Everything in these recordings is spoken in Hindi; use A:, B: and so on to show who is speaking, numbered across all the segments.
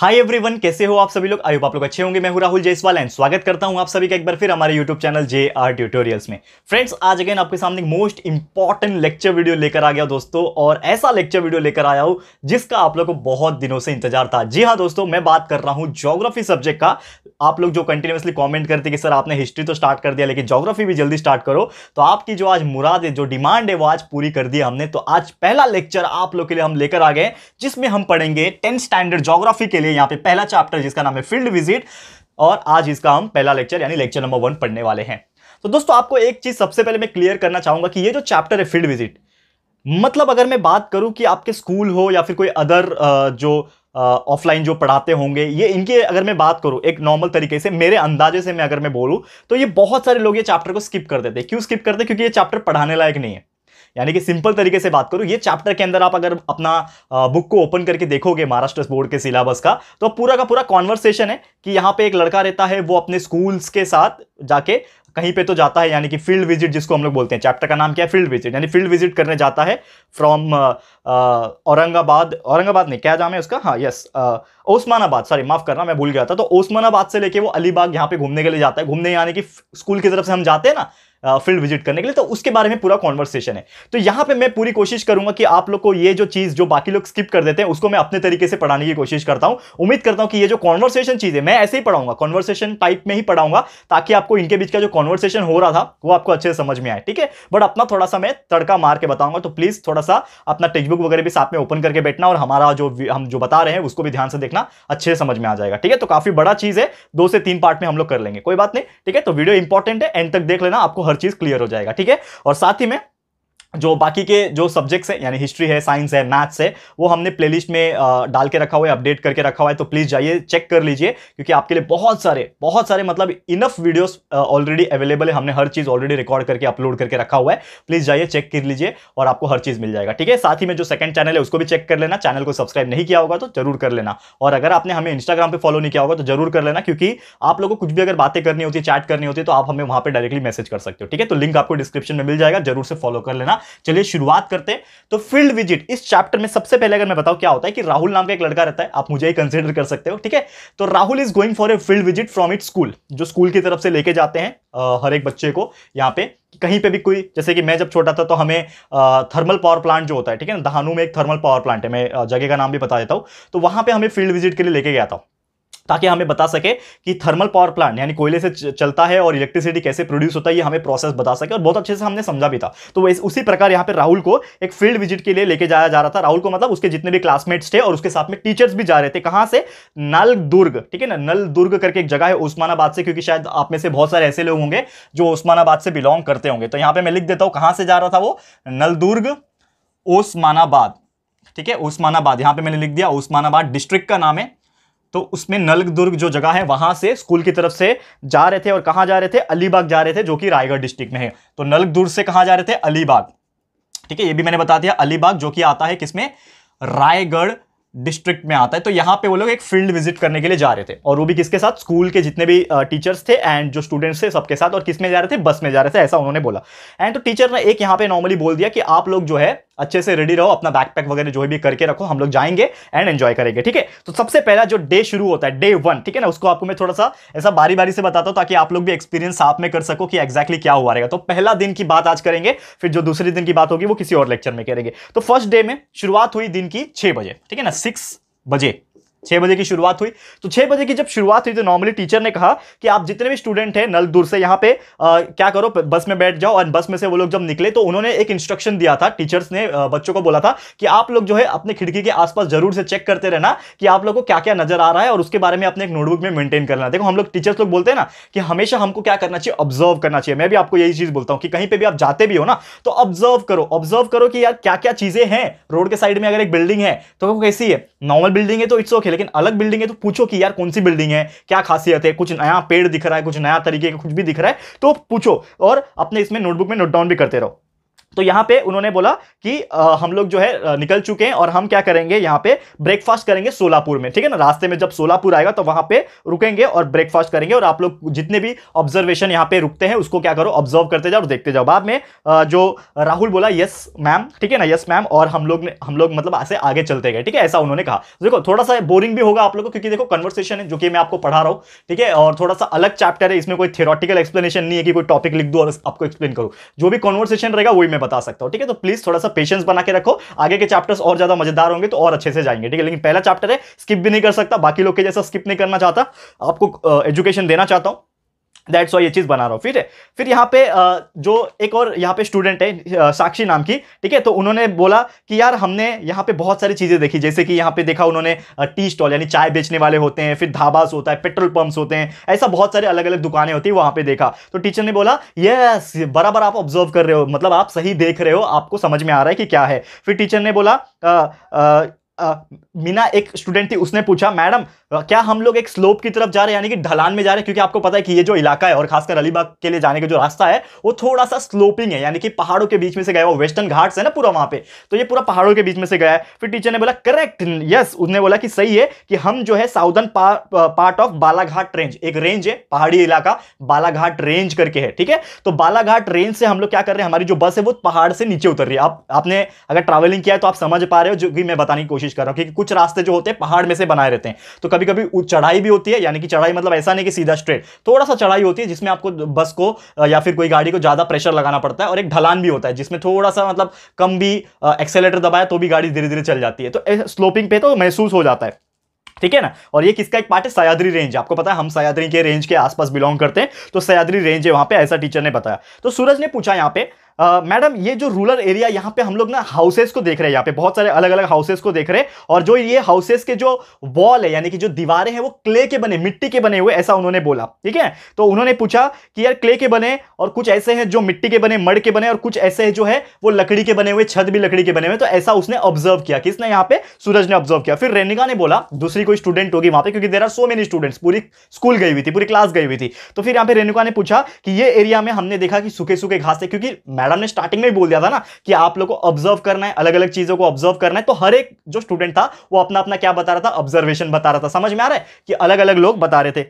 A: हाय एवरीवन कैसे हो आप सभी लोग आयु आप लोग अच्छे होंगे मैं हूं राहुल जयसवाल एंड स्वागत करता हूं आप सभी का एक बार फिर हमारे YouTube channel J R tutorials में फ्रेंड्स आज अगेन आपके सामने मोस्ट इंपॉर्टेंट लेक्चर वीडियो लेकर आ गया दोस्तों और ऐसा लेक्चर वीडियो लेकर आया हूं जिसका आप लोग को बहुत दिनों से इंतजार था जी हाँ दोस्तों मैं बात कर रहा हूँ जोग्राफी सब्जेक्ट का आप लोग जो कंटिन्यूसली कॉमेंट करते कि सर आपने हिस्ट्री तो स्टार्ट कर दिया लेकिन जोग्राफी भी जल्दी स्टार्ट करो तो आपकी जो आज मुराद है जो डिमांड है वो आज पूरी कर दी हमने तो आज पहला लेक्चर आप लोग के लिए हम लेकर आ गए जिसमें हम पढ़ेंगे टेंथ स्टैंडर्ड जोग्राफी के लिए लिए यहाँ पे पहला चैप्टर जिसका नाम है फील्ड विजिट और आज इसका हम पहला लेक्चर यानी लेक्चर नंबर वन पढ़ने वाले हैं तो दोस्तों आपको एक चीज़ सबसे पहले मैं क्लियर करना चाहूंगा कि ये जो चैप्टर है फील्ड विजिट मतलब अगर मैं बात करूं कि आपके स्कूल हो या फिर कोई अदर जो ऑफलाइन जो पढ़ाते होंगे ये इनके अगर मैं बात करूं एक नॉर्मल तरीके से मेरे अंदाजे से मैं अगर मैं बोलूं तो ये बहुत सारे लोग ये चैप्टर को स्किप कर देते हैं क्यों स्किप करते हैं क्योंकि ये चैप्टर पढ़ाने लायक नहीं है यानी कि सिंपल तरीके से बात करूँ ये चैप्टर के अंदर आप अगर अपना बुक को ओपन करके देखोगे महाराष्ट्र बोर्ड के सिलेबस का तो पूरा का पूरा कॉन्वर्सेशन है कि यहाँ पे एक लड़का रहता है वो अपने स्कूल्स के साथ जाके कहीं पे तो जाता है यानी कि फील्ड विजिट जिसको हम लोग बोलते हैं चैप्टर का नाम क्या है फील्ड विजिट यानी फील्ड विजिट करने जाता है फ्रॉम औरंगाबाद औरंगाबाद नहीं क्या जाम है उसका हाँ यस ओस्मानाबाद सॉरी माफ करना मैं भूल गया था तो ओस्मानाबाद से लेके वो अलीबाग यहाँ पे घूमने के लिए जाता है घूमने यानी कि स्कूल की तरफ से हम जाते हैं ना फील्ड विजिट करने के लिए तो उसके बारे में पूरा कॉन्वर्सेशन है तो यहाँ पे मैं पूरी कोशिश करूंगा कि आप लोग को ये जो चीज़ जो बाकी लोग स्किप कर देते हैं उसको मैं अपने तरीके से पढ़ाने की कोशिश करता हूँ उम्मीद करता हूँ कि ये जो कॉन्वर्सेशन चीज़ है मैं ऐसे ही पढ़ाऊंगा कॉन्वर्सेशन टाइप में ही पढ़ाऊंगा ताकि आपको इनके बीच का जो कॉन्वर्सेशन हो रहा था वो आपको अच्छे से समझ में आए ठीक है बट अपना थोड़ा सा मैं तड़का मार के बताऊंगा तो प्लीज़ थोड़ा सा अपना टेक्स्ट बुक वगैरह भी साथ में ओपन करके बैठना और हमारा जो हम जो बता रहे हैं उसको भी ध्यान से देखना अच्छे से समझ में आ जाएगा ठीक है तो काफ़ी बड़ा चीज़ है दो से तीन पार्ट में हम लोग कर लेंगे कोई बात नहीं ठीक है तो वीडियो इंपॉर्टेंट है एंड तक देख लेना आपको हर चीज क्लियर हो जाएगा ठीक है और साथ ही में जो बाकी के जो सब्जेक्ट्स हैं यानी हिस्ट्री है साइंस है मैथ्स है वो हमने प्लेलिस्ट में डाल के रखा हुआ है अपडेट करके रखा हुआ है तो प्लीज़ जाइए चेक कर लीजिए क्योंकि आपके लिए बहुत सारे बहुत सारे मतलब इनफ वीडियोस ऑलरेडी अवेलेबल है हमने हर चीज़ ऑलरेडी रिकॉर्ड करके अपलोड करके रखा हुआ है प्लीज़ जाइए चेक कर लीजिए और आपको हर चीज़ मिल जाएगा ठीक है साथ ही में जो सेकंड चैनल है उसको भी चेक कर लेना चैनल को सब्सक्राइब नहीं किया होगा तो जरूर कर लेना और अगर आपने हमें इंस्टाग्राम पर फॉलो नहीं किया होगा तो जरूर कर लेना क्योंकि आप लोगों को कुछ भी अगर बातें करनी होती है चैट करनी होती है तो आप हमें वहाँ पर डायरेक्टली मैसेज कर सकते हो ठीक है तो लिंक आपको डिस्क्रिप्शन में मिल जाएगा जरूर से फॉलो कर लेना चलिए शुरुआत करते हैं तो फील्ड विजिट इस चैप्टर में सबसे पहले अगर मैं बताऊं क्या होता है कि राहुल नाम का एक लड़का रहता है आप मुझे ही कंसिडर कर सकते हो ठीक है तो Rahul is going for a field visit from it school जो स्कूल की तरफ से लेके जाते हैं हर एक बच्चे को यहाँ पे कहीं पे भी कोई जैसे कि मैं जब छोटा था तो हमें थर्मल पावर प्लांट जो होता है ठीक है ना दहानू में एक थर्मल पावर प्लांट है मैं जगह का नाम भी बता देता हूँ तो वहाँ पे हमें फील्ड विजिट के लिए लेके गया था ताकि हमें बता सके कि थर्मल पावर प्लांट यानी कोयले से चलता है और इलेक्ट्रिसिटी कैसे प्रोड्यूस होता है ये हमें प्रोसेस बता सके और बहुत अच्छे से हमने समझा भी था तो वैसे उसी प्रकार यहाँ पे राहुल को एक फील्ड विजिट के लिए लेके जाया जा रहा था राहुल को मतलब उसके जितने भी क्लासमेट्स थे और उसके साथ में टीचर्स भी जा रहे थे कहाँ से नल दुर्ग ठीक है ना नल दुर्ग करके एक जगह है उस्मानाबाद से क्योंकि शायद आप में से बहुत सारे ऐसे लोग होंगे जो उस्मानाबाद से बिलोंग करते होंगे तो यहाँ पर मैं लिख देता हूँ कहाँ से जा रहा था वो नल उस्मानाबाद ठीक है उस्मानाबाद यहाँ पर मैंने लिख दिया उस्मानाबाद डिस्ट्रिक्ट का नाम है तो उसमें नलग दुर्ग जो जगह है वहां से स्कूल की तरफ से जा रहे थे और कहां जा रहे थे अलीबाग जा रहे थे जो कि रायगढ़ डिस्ट्रिक्ट में है तो नलग दुर्ग से कहां जा रहे थे अलीबाग ठीक है ये भी मैंने बता दिया अलीबाग जो कि आता है किसमें रायगढ़ डिस्ट्रिक्ट में आता है तो यहाँ पे वो लोग एक फील्ड विजिट करने के लिए जा रहे थे और वो भी किसके साथ स्कूल के जितने भी टीचर्स थे एंड जो स्टूडेंट्स थे सबके साथ और किस में जा रहे थे बस में जा रहे थे ऐसा उन्होंने बोला एंड तो टीचर ने एक यहाँ पे नॉर्मली बोल दिया कि आप लोग जो है अच्छे से रेडी रहो अपना बैकपैक वगैरह जो भी करके रखो हम लोग जाएंगे एंड एंजॉय करेंगे ठीक है तो सबसे पहला जो डे शुरू होता है डे वन ठीक है ना उसको आपको मैं थोड़ा सा ऐसा बारी बारी से बताता हूँ ताकि आप लोग भी एक्सपीरियंस साथ में कर सको कि एक्जैक्टली क्या हुआ रहेगा तो पहला दिन की बात आज करेंगे फिर जो दूसरे दिन की बात होगी वो किसी और लेक्चर में करेंगे तो फर्स्ट डे में शुरुआत हुई दिन की छह बजे ठीक है ना सिक्स बजे छह बजे की शुरुआत हुई तो छह बजे की जब शुरुआत हुई तो नॉर्मली टीचर ने कहा कि आप जितने भी स्टूडेंट हैं नल दूर से यहाँ पे आ, क्या करो बस में बैठ जाओ और बस में से वो लोग जब निकले तो उन्होंने एक इंस्ट्रक्शन दिया था टीचर्स ने बच्चों को बोला था कि आप लोग जो है अपने खिड़की के आसपास जरूर से चेक करते रहना कि आप लोग को क्या क्या नजर आ रहा है और उसके बारे में अपने एक नोटबुक में मेंटेन करना देखो हम लोग टीचर्स लोग बोलते हैं ना कि हमेशा हमको क्या करना चाहिए ऑब्जर्व करना चाहिए मैं भी आपको यही चीज़ बोलता हूँ कि कहीं पर भी आप जाते भी हो ना तो ऑब्जर्व करो ऑब्जर्व करो कि यार क्या क्या चीज़ें हैं रोड के साइड में अगर एक बिल्डिंग है तो कैसी है नॉर्मल बिल्डिंग है तो इट्स ओके थे लेकिन अलग बिल्डिंग है तो पूछो कि यार कौन सी बिल्डिंग है क्या खासियत है कुछ नया पेड़ दिख रहा है कुछ नया तरीके का कुछ भी दिख रहा है तो पूछो और अपने इसमें नोटबुक में नोट डाउन भी करते रहो तो यहाँ पे उन्होंने बोला कि आ, हम लोग जो है निकल चुके हैं और हम क्या करेंगे यहाँ पे ब्रेकफास्ट करेंगे सोलापुर में ठीक है ना रास्ते में जब सोलापुर आएगा तो वहाँ पे रुकेंगे और ब्रेकफास्ट करेंगे और आप लोग जितने भी ऑब्जर्वेशन यहाँ पे रुकते हैं उसको क्या करो ऑब्जर्व करते जाओ और देखते जाओ बाद में जो राहुल बोला यस मैम ठीक है ना यस मैम और हम लोग हम लोग मतलब ऐसे आगे चलते गए ठीक है ऐसा उन्होंने कहा देखो थोड़ा सा बोरिंग भी होगा आप लोग को क्योंकि देखो कन्वर्सेशन है जो कि मैं आपको पढ़ा रहा हूँ ठीक है और थोड़ा सा अलग चैप्टर है इसमें कोई थियोरटिकल एक्सप्लेनेशन नहीं है कि कोई टॉपिक लिख दो और आपको एक्सप्लेन करो जो भी कॉन्वर्सेशन रहेगा वही मैं मैं बता सकता हूँ ठीक है तो प्लीज थोड़ा सा पेशेंस बना के रखो आगे के चैप्टर्स और ज्यादा मजेदार होंगे तो और अच्छे से जाएंगे ठीक है लेकिन पहला चैप्टर है स्किप भी नहीं कर सकता बाकी लोग के जैसा स्किप नहीं करना चाहता आपको एजुकेशन देना चाहता हूं दैट्स वाई ये चीज़ बना रहा हूँ फिर फिर यहाँ पे जो एक और यहाँ पे स्टूडेंट है साक्षी नाम की ठीक है तो उन्होंने बोला कि यार हमने यहाँ पे बहुत सारी चीज़ें देखी जैसे कि यहाँ पे देखा उन्होंने टी स्टॉल यानी चाय बेचने वाले होते हैं फिर धाबास होता है पेट्रोल पंप्स होते हैं ऐसा बहुत सारे अलग अलग दुकानें होती है वहाँ पर देखा तो टीचर ने बोला यस बराबर आप ऑब्जर्व कर रहे हो मतलब आप सही देख रहे हो आपको समझ में आ रहा है कि क्या है फिर टीचर ने बोला मीना एक स्टूडेंट थी उसने पूछा मैडम क्या हम लोग एक स्लोप की तरफ जा रहे हैं यानी कि ढलान में जा रहे हैं क्योंकि आपको पता है कि ये जो इलाका है और खासकर अलीबाग के लिए जाने का जो रास्ता है वो थोड़ा सा स्लोपिंग है यानी कि पहाड़ों के बीच में से गया वो वेस्टर्न घाट्स है ना पूरा वहाँ पे तो ये पूरा पहाड़ों के बीच में से गया है फिर टीचर ने बोला करेक्ट यस उसने बोला कि सही है कि हम जो है southern part of Balaghat range एक रेंज है पहाड़ी इलाका बालाघाट रेंज करके है ठीक है तो बालाघाट रेंज से हम लोग क्या कर रहे हैं हमारी जो बस है वो पहाड़ से नीचे उतर रही है आपने अगर ट्रैवलिंग किया है तो आप समझ पा रहे हो जो कि मैं बताने की कोशिश कोशिश कर रहा हूँ क्योंकि कुछ रास्ते जो होते हैं पहाड़ में से बनाए रहते हैं तो कभी कभी चढ़ाई भी होती है यानी कि चढ़ाई मतलब ऐसा नहीं कि सीधा स्ट्रेट थोड़ा सा चढ़ाई होती है जिसमें आपको बस को या फिर कोई गाड़ी को ज़्यादा प्रेशर लगाना पड़ता है और एक ढलान भी होता है जिसमें थोड़ा सा मतलब कम भी एक्सेलेटर दबाया तो भी गाड़ी धीरे धीरे चल जाती है तो स्लोपिंग पे तो महसूस हो जाता है ठीक है ना और ये किसका एक पार्ट है सयाद्री रेंज आपको पता है हम सयाद्री के रेंज के आसपास बिलोंग करते हैं तो सयाद्री रेंज है वहां पे ऐसा टीचर ने बताया तो सूरज ने पूछा यहाँ पे मैडम ये जो रूरल एरिया यहाँ पे हम लोग ना हाउसेस को देख रहे हैं यहाँ पे बहुत सारे अलग अलग हाउसेस को देख रहे हैं और जो ये हाउसेस के जो वॉल है यानी कि जो दीवारें हैं वो क्ले के बने मिट्टी के बने हुए ऐसा उन्होंने बोला ठीक है तो उन्होंने पूछा कि यार क्ले के बने और कुछ ऐसे हैं जो मिट्टी के बने मड़ के बने और कुछ ऐसे जो है वो लकड़ी के बने हुए छत भी लकड़ी के बने हुए तो ऐसा उसने ऑब्जर्व किया किसने यहाँ पे सूरज ने ऑब्जर्व किया फिर रेनिका ने बोला दूसरी कोई स्टूडेंट होगी वहां पे क्योंकि there are so many students पूरी स्कूल गई हुई थी पूरी क्लास गई हुई थी तो फिर यहाँ पे रेनुका ने पूछा कि ये एरिया में हमने देखा कि सूखे सूखे घास है क्योंकि मैडम मैडम ने स्टार्टिंग में बोल दिया था ना कि आप लोग को ऑब्जर्व करना है अलग अलग चीज़ों को ऑब्जर्व करना है तो हर एक जो स्टूडेंट था वो अपना अपना क्या बता रहा था ऑब्जर्वेशन बता रहा था समझ में आ रहा है कि अलग अलग लोग बता रहे थे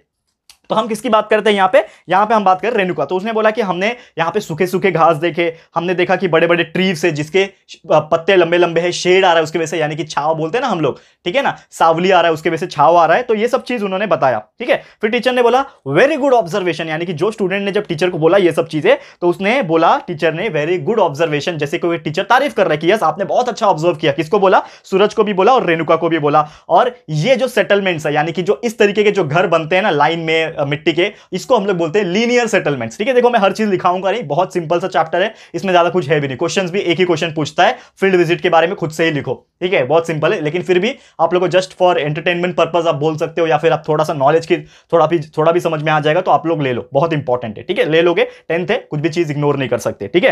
A: तो हम किसकी बात करते हैं यहाँ पे यहाँ पे हम बात कर रेणुका तो उसने बोला कि हमने यहाँ पे सूखे सूखे घास देखे हमने देखा कि बड़े बड़े ट्रीव्स है जिसके पत्ते लंबे लंबे है शेड आ रहा है उसके वजह से यानी कि छाव बोलते हैं ना हम लोग ठीक है ना सावली आ रहा है उसके वजह से छाव आ रहा है तो ये सब चीज उन्होंने बताया ठीक है फिर टीचर ने बोला वेरी गुड ऑब्जर्वेशन यानी कि जो स्टूडेंट ने जब टीचर को बोला ये सब चीजें तो उसने बोला टीचर ने वेरी गुड ऑब्जर्वेशन जैसे कोई टीचर तारीफ कर रहा है कि यस आपने बहुत अच्छा ऑब्जर्व किया किसको बोला सूरज को भी बोला और रेणुका को भी बोला और ये जो सेटलमेंट्स है यानी कि जो इस तरीके के जो घर बनते हैं ना लाइन में मिट्टी के इसको हम लोग बोलते हैं लीनियर सेटलमेंट ठीक है देखो मैं हर चीज लिखाऊंगा नहीं बहुत सिंपल सा चैप्टर है इसमें ज्यादा कुछ है भी नहीं क्वेश्चन भी एक ही क्वेश्चन पूछता है फील्ड विजिट के बारे में खुद से ही लिखो ठीक है बहुत सिंपल है लेकिन फिर भी आप लोग को जस्ट फॉर एंटरटेनमेंट पर्पज आप बोल सकते हो या फिर आप थोड़ा सा नॉलेज की थोड़ा भी थोड़ा भी समझ में आ जाएगा तो आप लोग ले लो बहुत इंपॉर्टेंट है ठीक है ले लोगे टेंथ है कुछ भी चीज इग्नोर नहीं कर सकते ठीक है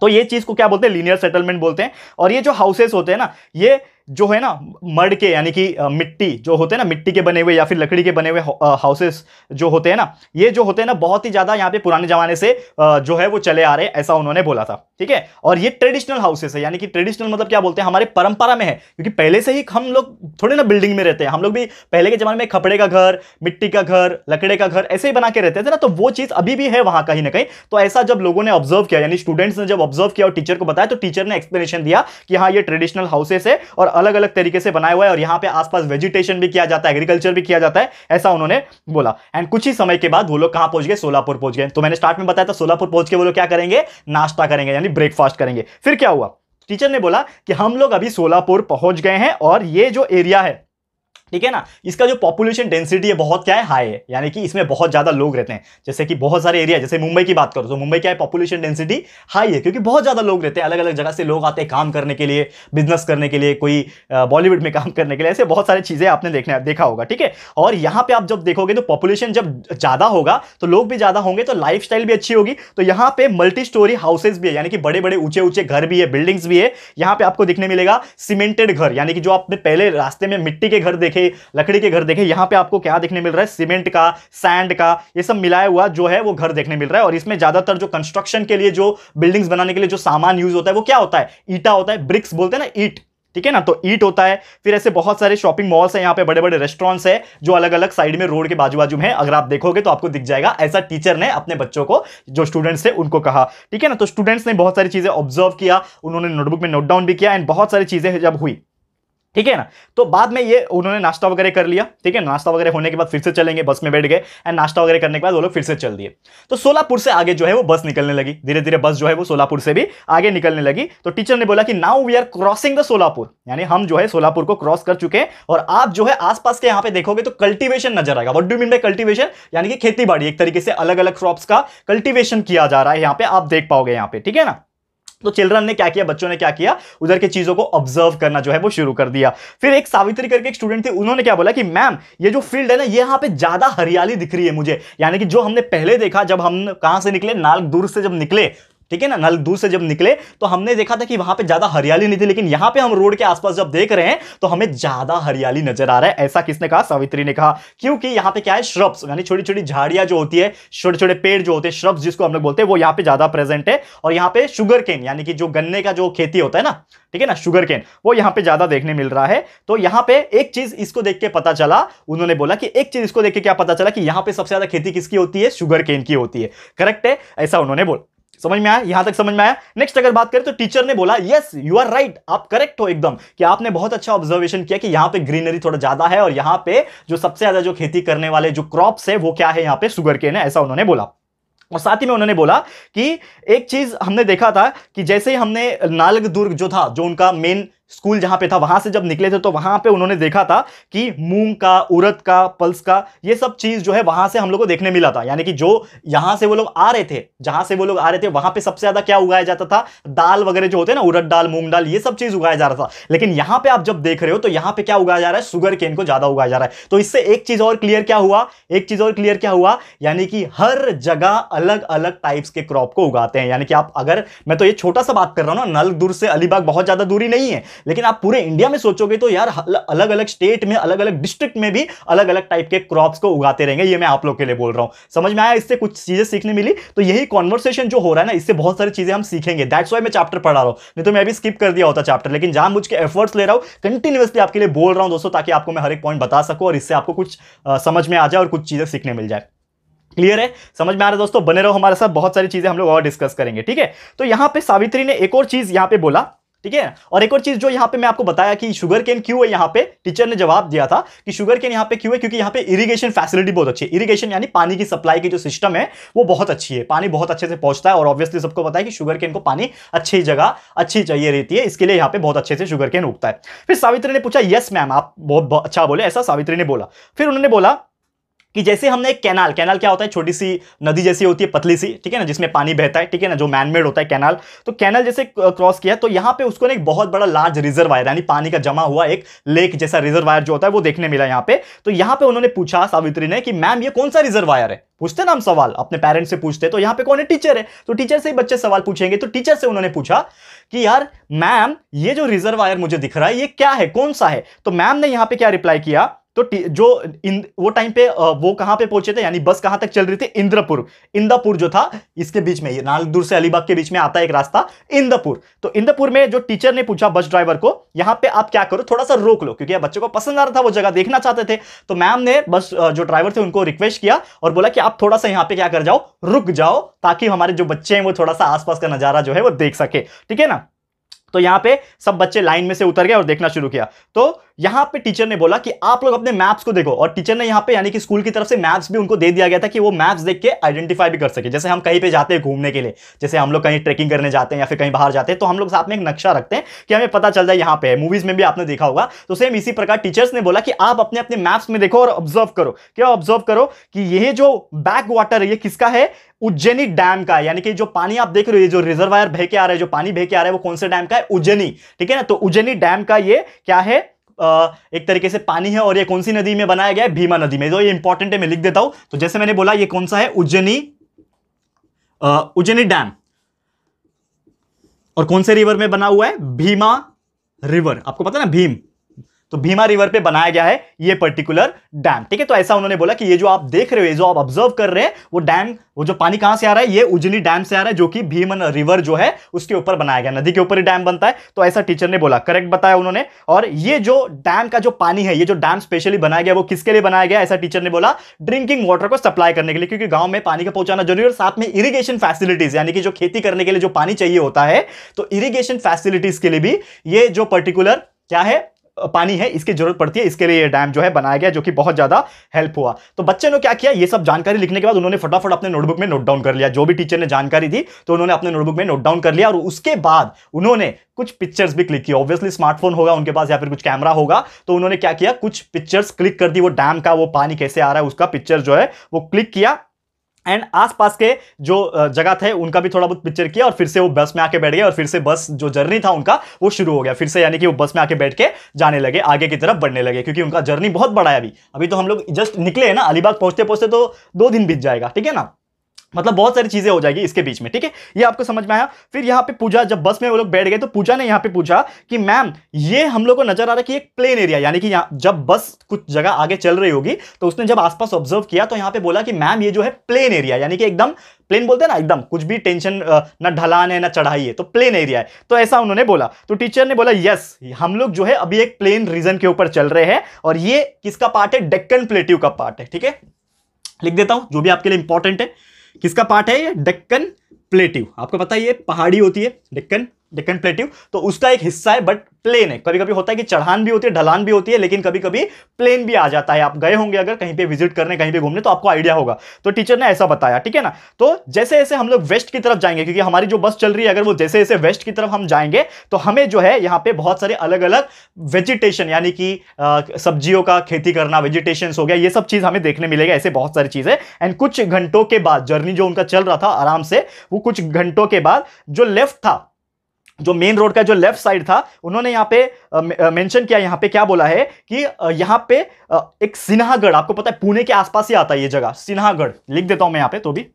A: तो ये चीज को क्या बोलते हैं लीनियर सेटलमेंट बोलते हैं और ये जो हाउसेस होते हैं ना ये जो है ना मर्ड के यानी कि मिट्टी जो होते हैं ना मिट्टी के बने हुए या फिर लकड़ी के बने हुए हाउसेस जो होते हैं ना ये जो होते हैं ना बहुत ही ज़्यादा यहाँ पे पुराने ज़माने से जो है वो चले आ रहे ऐसा उन्होंने बोला था ठीक है और ये ट्रेडिशनल हाउसेस है यानी कि ट्रेडिशनल मतलब क्या बोलते हैं हमारे परंपरा में है क्योंकि पहले से ही हम लोग थोड़े ना बिल्डिंग में रहते हैं हम लोग भी पहले के ज़माने में खपड़े का घर मिट्टी का घर लकड़े का घर ऐसे ही बना के रहते थे ना तो वो चीज़ अभी भी है वहाँ कहीं ना कहीं तो ऐसा जब लोगों ने ऑब्जर्व किया यानी स्टूडेंट्स ने जब ऑब्जर्व किया और टीचर को बताया तो टीचर ने एक्सप्लेनेशन दिया कि हाँ ये ट्रेडिशनल हाउसेस है और अलग अलग तरीके से बनाया हुआ है और यहाँ पे आसपास वेजिटेशन भी किया जाता है एग्रीकल्चर भी किया जाता है ऐसा उन्होंने बोला एंड कुछ ही समय के बाद वो लोग कहाँ पहुंच गए सोलापुर पहुंच गए तो मैंने स्टार्ट में बताया था सोलापुर पहुंच के वो लोग क्या करेंगे नाश्ता करेंगे यानी ब्रेकफास्ट करेंगे फिर क्या हुआ टीचर ने बोला कि हम लोग अभी सोलापुर पहुंच गए हैं और ये जो एरिया है ठीक है ना इसका जो पॉपुलेशन डेंसिटी है बहुत क्या है हाई है यानी कि इसमें बहुत ज़्यादा लोग रहते हैं जैसे कि बहुत सारे एरिया जैसे मुंबई की बात करो तो मुंबई क्या है पॉपुलेशन डेंसिटी हाई है क्योंकि बहुत ज़्यादा लोग रहते हैं अलग अलग जगह से लोग आते हैं काम करने के लिए बिजनेस करने के लिए कोई बॉलीवुड में काम करने के लिए ऐसे बहुत सारी चीज़ें आपने देखने देखा होगा ठीक है और यहाँ पर आप जब देखोगे तो पॉपुलेशन जब ज़्यादा होगा तो लोग भी ज़्यादा होंगे तो लाइफ भी अच्छी होगी तो यहाँ पे मल्टी स्टोरी हाउसेज भी है यानी कि बड़े बड़े ऊंचे ऊंचे घर भी है बिल्डिंग्स भी है यहाँ पे आपको दिखने मिलेगा सीमेंटेड घर यानी कि जो आपने पहले रास्ते में मिट्टी के घर देखे के लकड़ी के घर देखें यहां पे आपको क्या देखने मिल रहा है सीमेंट का सैंड का ये सब मिलाया हुआ जो है वो घर देखने मिल रहा है और इसमें ज्यादातर जो कंस्ट्रक्शन के लिए जो बिल्डिंग्स बनाने के लिए जो सामान यूज होता है वो क्या होता है ईटा होता है ब्रिक्स बोलते हैं ना ईट ठीक है ना तो ईट होता है फिर ऐसे बहुत सारे शॉपिंग मॉल्स हैं यहाँ पे बड़े बड़े रेस्टोरेंट्स हैं जो अलग अलग साइड में रोड के बाजू बाजू में अगर आप देखोगे तो आपको दिख जाएगा ऐसा टीचर ने अपने बच्चों को जो स्टूडेंट्स थे उनको कहा ठीक है ना तो स्टूडेंट्स ने बहुत सारी चीजें ऑब्जर्व किया उन्होंने नोटबुक में नोट डाउन भी किया एंड बहुत सारी चीजें जब हुई ठीक है ना तो बाद में ये उन्होंने नाश्ता वगैरह कर लिया ठीक है नाश्ता वगैरह होने के बाद फिर से चलेंगे बस में बैठ गए एंड नाश्ता वगैरह करने के बाद वो लोग फिर से चल दिए तो सोलापुर से आगे जो है वो बस निकलने लगी धीरे धीरे बस जो है वो सोलापुर से भी आगे निकलने लगी तो टीचर ने बोला कि now we are crossing the Solapur यानी हम जो है सोलापुर को क्रॉस कर चुके हैं और आप जो है आसपास के यहाँ पे देखोगे तो कल्टिवेशन नजर आएगा what do mean by cultivation यानी कि खेती बाड़ी एक तरीके से अलग अलग क्रॉप्स का कल्टिवेशन किया जा रहा है यहाँ पे आप देख पाओगे यहाँ पे ठीक है ना तो चिल्ड्रन ने क्या किया बच्चों ने क्या किया उधर की चीज़ों को ऑब्जर्व करना जो है वो शुरू कर दिया फिर एक सावित्री करके एक स्टूडेंट थी उन्होंने क्या बोला कि मैम ये जो फील्ड है ना ये यहाँ पे ज़्यादा हरियाली दिख रही है मुझे यानी कि जो हमने पहले देखा जब हम कहां से निकले नाल दूर से जब निकले ठीक है ना नल दूर से जब निकले तो हमने देखा था कि वहां पे ज्यादा हरियाली नहीं थी लेकिन यहां पे हम रोड के आसपास जब देख रहे हैं तो हमें ज्यादा हरियाली नजर आ रहा है ऐसा किसने कहा सावित्री ने कहा क्योंकि यहां पे क्या है श्रब्स यानी छोटी छोटी झाड़ियां जो होती है छोटे छोटे पेड़ जो होते हैं श्रब्स जिसको हम लोग बोलते हैं वो यहाँ पे ज्यादा प्रेजेंट है और यहाँ पे शुगर केन यानी कि जो गन्ने का जो खेती होता है ना ठीक है ना शुगर केन वो यहाँ पे ज्यादा देखने मिल रहा है तो यहाँ पे एक चीज इसको देख के पता चला उन्होंने बोला कि एक चीज इसको देख के क्या पता चला कि यहाँ पे सबसे ज्यादा खेती किसकी होती है शुगर केन की होती है करेक्ट है ऐसा उन्होंने बोला समझ में आया यहां तक समझ में आया नेक्स्ट अगर बात करें तो टीचर ने बोला यस यू आर राइट आप करेक्ट हो एकदम कि आपने बहुत अच्छा ऑब्जर्वेशन किया कि यहां पे ग्रीनरी थोड़ा ज्यादा है और यहां पे जो सबसे ज्यादा जो खेती करने वाले जो क्रॉप्स है वो क्या है यहां पे शुगर केन है ऐसा उन्होंने बोला और साथ ही में उन्होंने बोला कि एक चीज हमने देखा था कि जैसे हमने नालग दुर्ग जो था जो उनका मेन स्कूल जहां पे था वहां से जब निकले थे तो वहां पे उन्होंने देखा था कि मूंग का उरद का पल्स का ये सब चीज़ जो है वहां से हम लोग को देखने मिला था यानी कि जो यहाँ से वो लोग आ रहे थे जहां से वो लोग आ रहे थे वहां पे सबसे ज़्यादा क्या उगाया जाता था दाल वगैरह जो होते हैं ना उरद दाल मूंग दाल ये सब चीज़ उगाया जा रहा था लेकिन यहाँ पे आप जब देख रहे हो तो यहाँ पे क्या उगाया जा रहा है शुगर केन को ज़्यादा उगाया जा रहा है तो इससे एक चीज़ और क्लियर क्या हुआ एक चीज़ और क्लियर क्या हुआ यानी कि हर जगह अलग अलग टाइप्स के क्रॉप को उगाते हैं यानी कि आप अगर मैं तो ये छोटा सा बात कर रहा हूँ ना नल दूर से अलीबाग बहुत ज़्यादा दूरी नहीं है लेकिन आप पूरे इंडिया में सोचोगे तो यार अलग अलग स्टेट में अलग अलग डिस्ट्रिक्ट में भी अलग अलग टाइप के क्रॉप्स को उगाते रहेंगे ये मैं आप लोग के लिए बोल रहा हूँ समझ में आया इससे कुछ चीज़ें सीखने मिली तो यही कॉन्वर्सेशन जो हो रहा है ना इससे बहुत सारी चीज़ें हम सीखेंगे दैट्स वाई मैं चैप्टर पढ़ा रहा हूँ नहीं तो मैं भी स्किप कर दिया होता चैप्टर लेकिन जहाँ मुझ के एफर्ट्स ले रहा हूँ कंटिन्यूसली आपके लिए बोल रहा हूँ दोस्तों ताकि आपको मैं हर एक पॉइंट बता सकूँ और इससे आपको कुछ समझ में आ जाए और कुछ चीज़ें सीखने मिल जाए क्लियर है समझ में आ रहा है दोस्तों बने रहो हमारे साथ बहुत सारी चीज़ें हम लोग और डिस्कस करेंगे ठीक है तो यहाँ पे सावित्री ने एक और चीज़ यहाँ पे बोला ठीक है और एक और चीज जो यहाँ पे मैं आपको बताया कि शुगर केन क्यों है यहाँ पे टीचर ने जवाब दिया था कि शुगर केन यहाँ पे क्यों है क्योंकि यहाँ पे इरिगेशन फैसिलिटी बहुत अच्छी है इरिगेशन यानी पानी की सप्लाई की जो सिस्टम है वो बहुत अच्छी है पानी बहुत अच्छे से पहुंचता है और ऑब्वियसली सबको पता है कि शुगर केन को पानी अच्छी जगह अच्छी चाहिए रहती है इसके लिए यहाँ पे बहुत अच्छे से शुगर केन उगता है फिर सावित्री ने पूछा यस मैम आप बहुत अच्छा बोले ऐसा सावित्री ने बोला फिर उन्होंने बोला कि जैसे हमने एक कैनाल कैनाल क्या होता है छोटी सी नदी जैसी होती है पतली सी ठीक है ना जिसमें पानी बहता है ठीक है ना जो मैनमेड होता है कैनाल तो कैनाल जैसे क्रॉस किया तो यहाँ पे उसको एक बहुत बड़ा लार्ज रिजर्वायर यानी पानी का जमा हुआ एक लेक जैसा रिजर्वायर जो होता है वो देखने मिला यहाँ पे तो यहाँ पे उन्होंने पूछा सावित्री ने कि मैम ये कौन सा रिजर्वायर है पूछते ना हम सवाल अपने पेरेंट्स से पूछते तो यहाँ पे कौन है टीचर है तो टीचर से ही बच्चे सवाल पूछेंगे तो टीचर से उन्होंने पूछा कि यार मैम ये जो रिजर्वायर मुझे दिख रहा है ये क्या है कौन सा है तो मैम ने यहाँ पे क्या रिप्लाई किया तो जो इन, वो टाइम पे वो कहां पे पहुंचे थे यानी बस कहां तक चल रही थी इंद्रपुर इंदापुर जो था इसके बीच में नालदूर से अलीबाग के बीच में आता है एक रास्ता इंदापुर तो इंदापुर में जो टीचर ने पूछा बस ड्राइवर को यहां पे आप क्या करो थोड़ा सा रोक लो क्योंकि बच्चों को पसंद आ रहा था वो जगह देखना चाहते थे तो मैम ने बस जो ड्राइवर थे उनको रिक्वेस्ट किया और बोला कि आप थोड़ा सा यहाँ पे क्या कर जाओ रुक जाओ ताकि हमारे जो बच्चे हैं वो थोड़ा सा आसपास का नजारा जो है वो देख सके ठीक है ना तो यहां पे सब बच्चे लाइन में से उतर गए और देखना शुरू किया तो यहां पे टीचर ने बोला कि आप लोग अपने मैप्स को देखो और टीचर ने यहां पे यानी कि स्कूल की तरफ से मैप्स भी उनको दे दिया गया था कि वो मैप्स देख के आइडेंटिफाई भी कर सके जैसे हम कहीं पे जाते हैं घूमने के लिए जैसे हम लोग कहीं ट्रेकिंग करने जाते हैं या फिर कहीं बाहर जाते हैं तो हम लोग साथ में एक नक्शा रखते हैं कि हमें पता चल जाए यहाँ पे मूवीज में भी आपने देखा होगा तो सेम इसी प्रकार टीचर्स ने बोला कि आप अपने अपने मैप्स में देखो और ऑब्जर्व करो क्या ऑब्जर्व करो कि यह जो बैक वाटर है ये किसका है उज्जैनी डैम का यानी कि जो पानी आप देख रहे हो ये जो रिजर्वायर बह के आ रहा है जो पानी बह के आ रहा है वो कौन से डैम का है उज्जैनी ठीक है ना तो उज्जैनी डैम का ये क्या है एक तरीके से पानी है और ये कौन सी नदी में बनाया गया है भीमा नदी में जो ये इंपॉर्टेंट है मैं लिख देता हूं तो जैसे मैंने बोला ये कौन सा है उज्जैनी उज्जैनी डैम और कौन से रिवर में बना हुआ है भीमा रिवर आपको पता ना भीम तो भीमा रिवर पे बनाया गया है ये पर्टिकुलर डैम ठीक है तो ऐसा उन्होंने बोला कि ये जो आप देख रहे हो ये जो आप ऑब्जर्व कर रहे हैं वो डैम वो जो पानी कहां से आ रहा है ये उजली डैम से आ रहा है जो कि भीमन रिवर जो है उसके ऊपर बनाया गया नदी के ऊपर ही डैम बनता है तो ऐसा टीचर ने बोला करेक्ट बताया उन्होंने और ये जो डैम का जो पानी है ये जो डैम स्पेशली बनाया गया वो किसके लिए बनाया गया ऐसा टीचर ने बोला ड्रिंकिंग वाटर को सप्लाई करने के लिए क्योंकि गांव में पानी का पहुंचाना जरूरी और साथ में इरीगेशन फैसिलिटीज यानी कि जो खेती करने के लिए जो पानी चाहिए होता है तो इरीगेशन फैसिलिटीज के लिए भी ये जो पर्टिकुलर क्या है पानी है इसकी जरूरत पड़ती है इसके लिए ये डैम जो है बनाया गया जो कि बहुत ज़्यादा हेल्प हुआ तो बच्चे ने क्या किया ये सब जानकारी लिखने के बाद उन्होंने फटाफट अपने नोटबुक में नोट डाउन कर लिया जो भी टीचर ने जानकारी दी तो उन्होंने अपने नोटबुक में नोट डाउन कर लिया और उसके बाद उन्होंने कुछ पिक्चर्स भी क्लिक किया ऑब्वियसली स्मार्टफोन होगा उनके पास या फिर कुछ कैमरा होगा तो उन्होंने क्या किया कुछ पिक्चर्स क्लिक कर दी वो डैम का वो पानी कैसे आ रहा है उसका पिक्चर जो है वो क्लिक किया एंड आसपास के जो जगह थे उनका भी थोड़ा बहुत पिक्चर किया और फिर से वो बस में आके बैठ गए और फिर से बस जो जर्नी था उनका वो शुरू हो गया फिर से यानी कि वो बस में आके बैठ के जाने लगे आगे की तरफ बढ़ने लगे क्योंकि उनका जर्नी बहुत बड़ा है अभी अभी तो हम लोग जस्ट निकले हैं ना अलीबाग पहुंचते पहुंचते तो दो दिन बीत जाएगा ठीक है ना मतलब बहुत सारी चीजें हो जाएगी इसके बीच में ठीक है ये आपको समझ में आया फिर यहाँ पे पूजा जब बस में वो लोग बैठ गए तो पूजा ने यहाँ पे पूछा कि मैम ये हम लोग को नजर आ रहा है कि एक प्लेन एरिया यानी कि यहाँ जब बस कुछ जगह आगे चल रही होगी तो उसने जब आसपास ऑब्जर्व किया तो यहाँ पे बोला कि मैम ये जो है प्लेन एरिया यानी कि एकदम प्लेन बोलते हैं ना एकदम कुछ भी टेंशन ना ढलान है ना चढ़ाई है तो प्लेन एरिया है तो ऐसा उन्होंने बोला तो टीचर ने बोला यस हम लोग जो है अभी एक प्लेन रीजन के ऊपर चल रहे हैं और ये किसका पार्ट है डेक्कन प्लेट्यू का पार्ट है ठीक है लिख देता हूं जो भी आपके लिए इंपॉर्टेंट है किसका पार्ट है ये डक्कन प्लेटिव आपको पता है ये पहाड़ी होती है डक्कन डेक्कन प्लेट्यू तो उसका एक हिस्सा है बट प्लेन है कभी कभी होता है कि चढ़ान भी होती है ढलान भी होती है लेकिन कभी कभी प्लेन भी आ जाता है आप गए होंगे अगर कहीं पे विजिट करने कहीं पे घूमने तो आपको आइडिया होगा तो टीचर ने ऐसा बताया ठीक है ना तो जैसे जैसे हम लोग वेस्ट की तरफ जाएंगे क्योंकि हमारी जो बस चल रही है अगर वो जैसे जैसे वेस्ट की तरफ हम जाएंगे तो हमें जो है यहाँ पे बहुत सारे अलग अलग वेजिटेशन यानी कि सब्जियों का खेती करना वेजिटेशन हो गया ये सब चीज़ हमें देखने मिलेगा ऐसे बहुत सारी चीज़ें एंड कुछ घंटों के बाद जर्नी जो उनका चल रहा था आराम से वो कुछ घंटों के बाद जो लेफ्ट था जो मेन रोड का जो लेफ्ट साइड था उन्होंने यहाँ पे मेंशन किया यहाँ पे क्या बोला है कि यहाँ पे एक सिन्हागढ़ आपको पता है पुणे के आसपास ही आता है ये जगह सिन्हागढ़ लिख देता हूं मैं यहाँ पे तो भी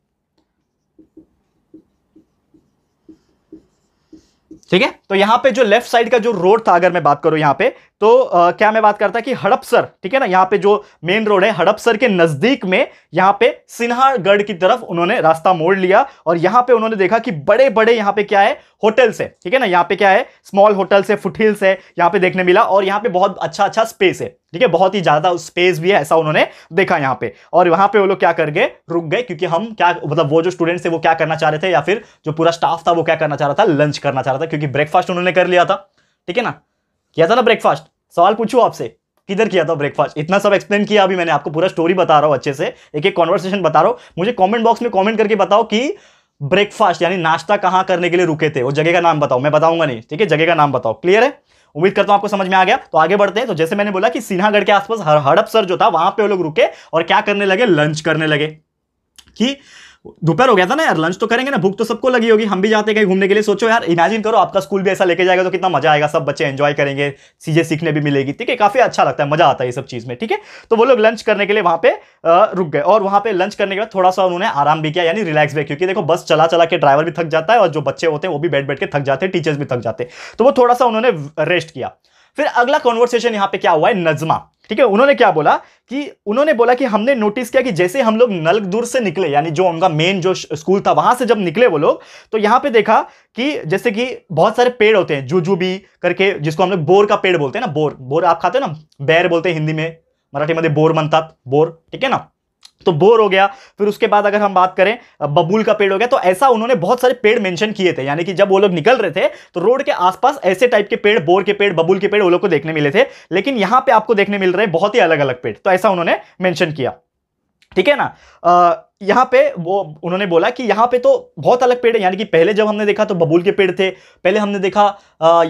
A: ठीक है तो यहाँ पे जो लेफ्ट साइड का जो रोड था अगर मैं बात करूं यहाँ पे तो आ, क्या मैं बात करता कि हड़पसर ठीक है ना यहाँ पे जो मेन रोड है हड़पसर के नजदीक में यहाँ पे सिन्हागढ़ की तरफ उन्होंने रास्ता मोड़ लिया और यहाँ पे उन्होंने देखा कि बड़े बड़े यहाँ पे क्या है होटल्स है ठीक है ना यहाँ पे क्या है स्मॉल होटल्स है फुटहिल्स है यहाँ पे देखने मिला और यहाँ पे बहुत अच्छा अच्छा स्पेस है ठीक है बहुत ही ज्यादा स्पेस भी है ऐसा उन्होंने देखा यहाँ पे और वहां पे वो लोग क्या कर गए रुक गए क्योंकि हम क्या मतलब वो जो स्टूडेंट्स थे वो क्या करना चाह रहे थे या फिर जो पूरा स्टाफ था वो क्या करना चाह रहा था लंच करना चाह रहा था क्योंकि ब्रेकफास्ट उन्होंने कर लिया था ठीक है ना किया था ना ब्रेकफास्ट सवाल पूछू आपसे किधर किया था ब्रेकफास्ट इतना सब एक्सप्लेन किया अभी मैंने आपको पूरा स्टोरी बता रहा हूं अच्छे से एक एक कॉन्वर्सेशन बता रहा हूं मुझे कॉमेंट बॉक्स में कॉमेंट करके बताओ कि ब्रेकफास्ट यानी नाश्ता कहां करने के लिए रुके थे वो जगह का नाम बताओ मैं बताऊंगा नहीं ठीक है जगह का नाम बताओ क्लियर है उम्मीद करता हूं आपको समझ में आ गया तो आगे बढ़ते हैं तो जैसे मैंने बोला कि सिन्हागढ़ के आसपास हड़प सर जो था वहां पे वो लोग रुके और क्या करने लगे लंच करने लगे कि दोपहर हो गया था ना यार लंच तो करेंगे ना भूख तो सबको लगी होगी हम भी जाते कहीं घूमने के लिए सोचो यार इमेजिन करो आपका स्कूल भी ऐसा लेके जाएगा तो कितना मजा आएगा सब बच्चे एंजॉय करेंगे चीज़ें सीखने भी मिलेगी ठीक है काफ़ी अच्छा लगता है मजा आता है ये सब चीज़ में ठीक है तो वो लोग लंच करने के लिए वहां पे रुक गए और वहां पर लंच करने के बाद थोड़ा सा उन्होंने आराम भी किया यानी रिलैक्स भी क्योंकि देखो बस चला चला के ड्राइवर भी थक जाता है और जो बच्चे होते हैं वो भी बैठ बैठ के थक जाते हैं टीचर्स भी थक जाते हैं तो वो थोड़ा सा उन्होंने रेस्ट किया फिर अगला कॉन्वर्सेशन यहाँ पे क्या हुआ है नजमा ठीक है उन्होंने क्या बोला कि उन्होंने बोला कि हमने नोटिस किया कि जैसे हम लोग नलक दूर से निकले यानी जो उनका मेन जो स्कूल था वहां से जब निकले वो लोग तो यहां पे देखा कि जैसे कि बहुत सारे पेड़ होते हैं जूजूबी करके जिसको हम लोग बोर का पेड़ बोलते हैं ना बोर बोर आप खाते हो ना बैर बोलते हैं हिंदी में मराठी में बोर बनतात बोर ठीक है ना तो बोर हो गया फिर उसके बाद अगर हम बात करें बबूल का पेड़ हो गया तो ऐसा उन्होंने बहुत सारे पेड़ मेंशन किए थे यानी कि जब वो लोग निकल रहे थे तो रोड के आसपास ऐसे टाइप के पेड़ बोर के पेड़ बबूल के पेड़ वो लोग को देखने मिले थे लेकिन यहाँ पे आपको देखने मिल रहे हैं बहुत ही अलग अलग पेड़ तो ऐसा उन्होंने मैंशन किया ठीक है ना आ, यहाँ पे वो उन्होंने बोला कि यहाँ पे तो बहुत अलग पेड़ है यानी कि पहले जब हमने देखा तो बबूल के पेड़ थे पहले हमने देखा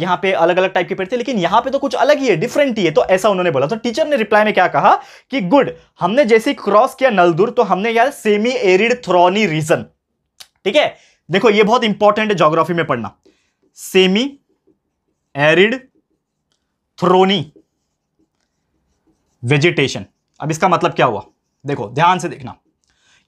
A: यहाँ पे अलग अलग टाइप के पेड़ थे लेकिन यहाँ पे तो कुछ अलग ही है डिफरेंट ही है तो ऐसा उन्होंने बोला तो टीचर ने रिप्लाई में क्या कहा कि गुड हमने जैसे क्रॉस किया नलदूर तो हमने यार सेमी एरिड थ्रोनी रीजन ठीक है देखो ये बहुत इंपॉर्टेंट है जोग्राफी में पढ़ना सेमी एरिड थ्रोनी वेजिटेशन अब इसका मतलब क्या हुआ देखो ध्यान से देखना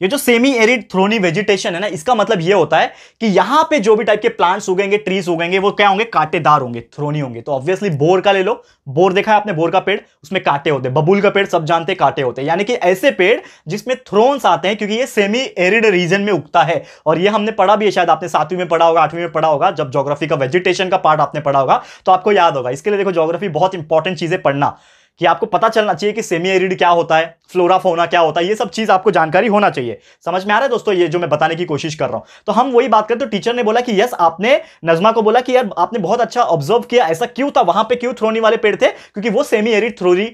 A: ये जो सेमी एरिड थ्रोनी वेजिटेशन है ना इसका मतलब ये होता है कि यहां पे जो भी टाइप के प्लांट्स उगेंगे ट्रीज उगेंगे वो क्या होंगे कांटेदार होंगे थ्रोनी होंगे तो ऑब्वियसली बोर का ले लो बोर देखा है आपने बोर का पेड़ उसमें कांटे होते बबूल का पेड़ सब जानते कांटे होते हैं यानी कि ऐसे पेड़ जिसमें थ्रोन्स आते हैं क्योंकि ये सेमी एरिड रीजन में उगता है और ये हमने पढ़ा भी है शायद आपने सातवीं में पढ़ा होगा आठवीं में पढ़ा होगा जब जोग्राफी का वेजिटेशन का पार्ट आपने पढ़ा होगा तो आपको याद होगा इसके लिए देखो जोग्राफी बहुत इंपॉर्टेंट चीजें पढ़ना कि आपको पता चलना चाहिए कि सेमी एरिड क्या होता है फ्लोराफोना क्या होता है ये सब चीज़ आपको जानकारी होना चाहिए समझ में आ रहा है दोस्तों ये जो मैं बताने की कोशिश कर रहा हूं तो हम वही बात करते तो टीचर ने बोला कि यस आपने नजमा को बोला कि यार आपने बहुत अच्छा ऑब्जर्व किया ऐसा क्यों था वहां पर क्यों थ्रोनी वाले पेड़ थे क्योंकि वो सेमी एरिड थ्रोरी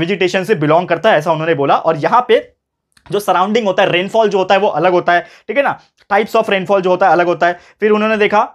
A: वेजिटेशन से बिलोंग करता है ऐसा उन्होंने बोला और यहाँ पे जो सराउंडिंग होता है रेनफॉल जो होता है वो अलग होता है ठीक है ना टाइप्स ऑफ रेनफॉल जो होता है अलग होता है फिर उन्होंने देखा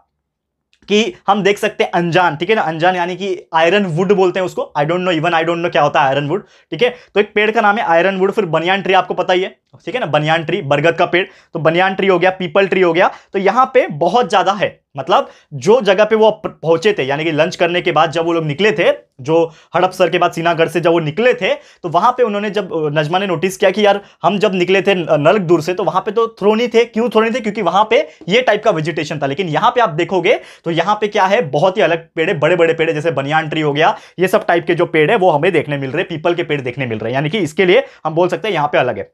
A: कि हम देख सकते हैं अनजान ठीक है ना अनजान यानी कि आयरन वुड बोलते हैं उसको I don't know even I don't know क्या होता है आयरन वुड ठीक है तो एक पेड़ का नाम है आयरन वुड फिर बनियान ट्री आपको पता ही है ठीक है ना बनियान ट्री बरगद का पेड़ तो बनियान ट्री हो गया पीपल ट्री हो गया तो यहाँ पे बहुत ज़्यादा है मतलब जो जगह पे वो पहुंचे थे यानी कि लंच करने के बाद जब वो लोग निकले थे जो हड़प सर के बाद सीनागढ़ से जब वो निकले थे तो वहां पे उन्होंने जब नजमा ने नोटिस किया कि यार हम जब निकले थे नलक दूर से तो वहां पे तो थ्रोनी थे क्यों थ्रोनी थे क्योंकि वहां पे ये टाइप का वेजिटेशन था लेकिन यहाँ पे आप देखोगे तो यहाँ पे क्या है बहुत ही अलग पेड़ बड़े बड़े पेड़ जैसे बनियान ट्री हो गया ये सब टाइप के जो पेड़ है वो हमें देखने मिल रहे पीपल के पेड़ देखने मिल रहे हैं यानी कि इसके लिए हम बोल सकते हैं यहाँ पे अलग है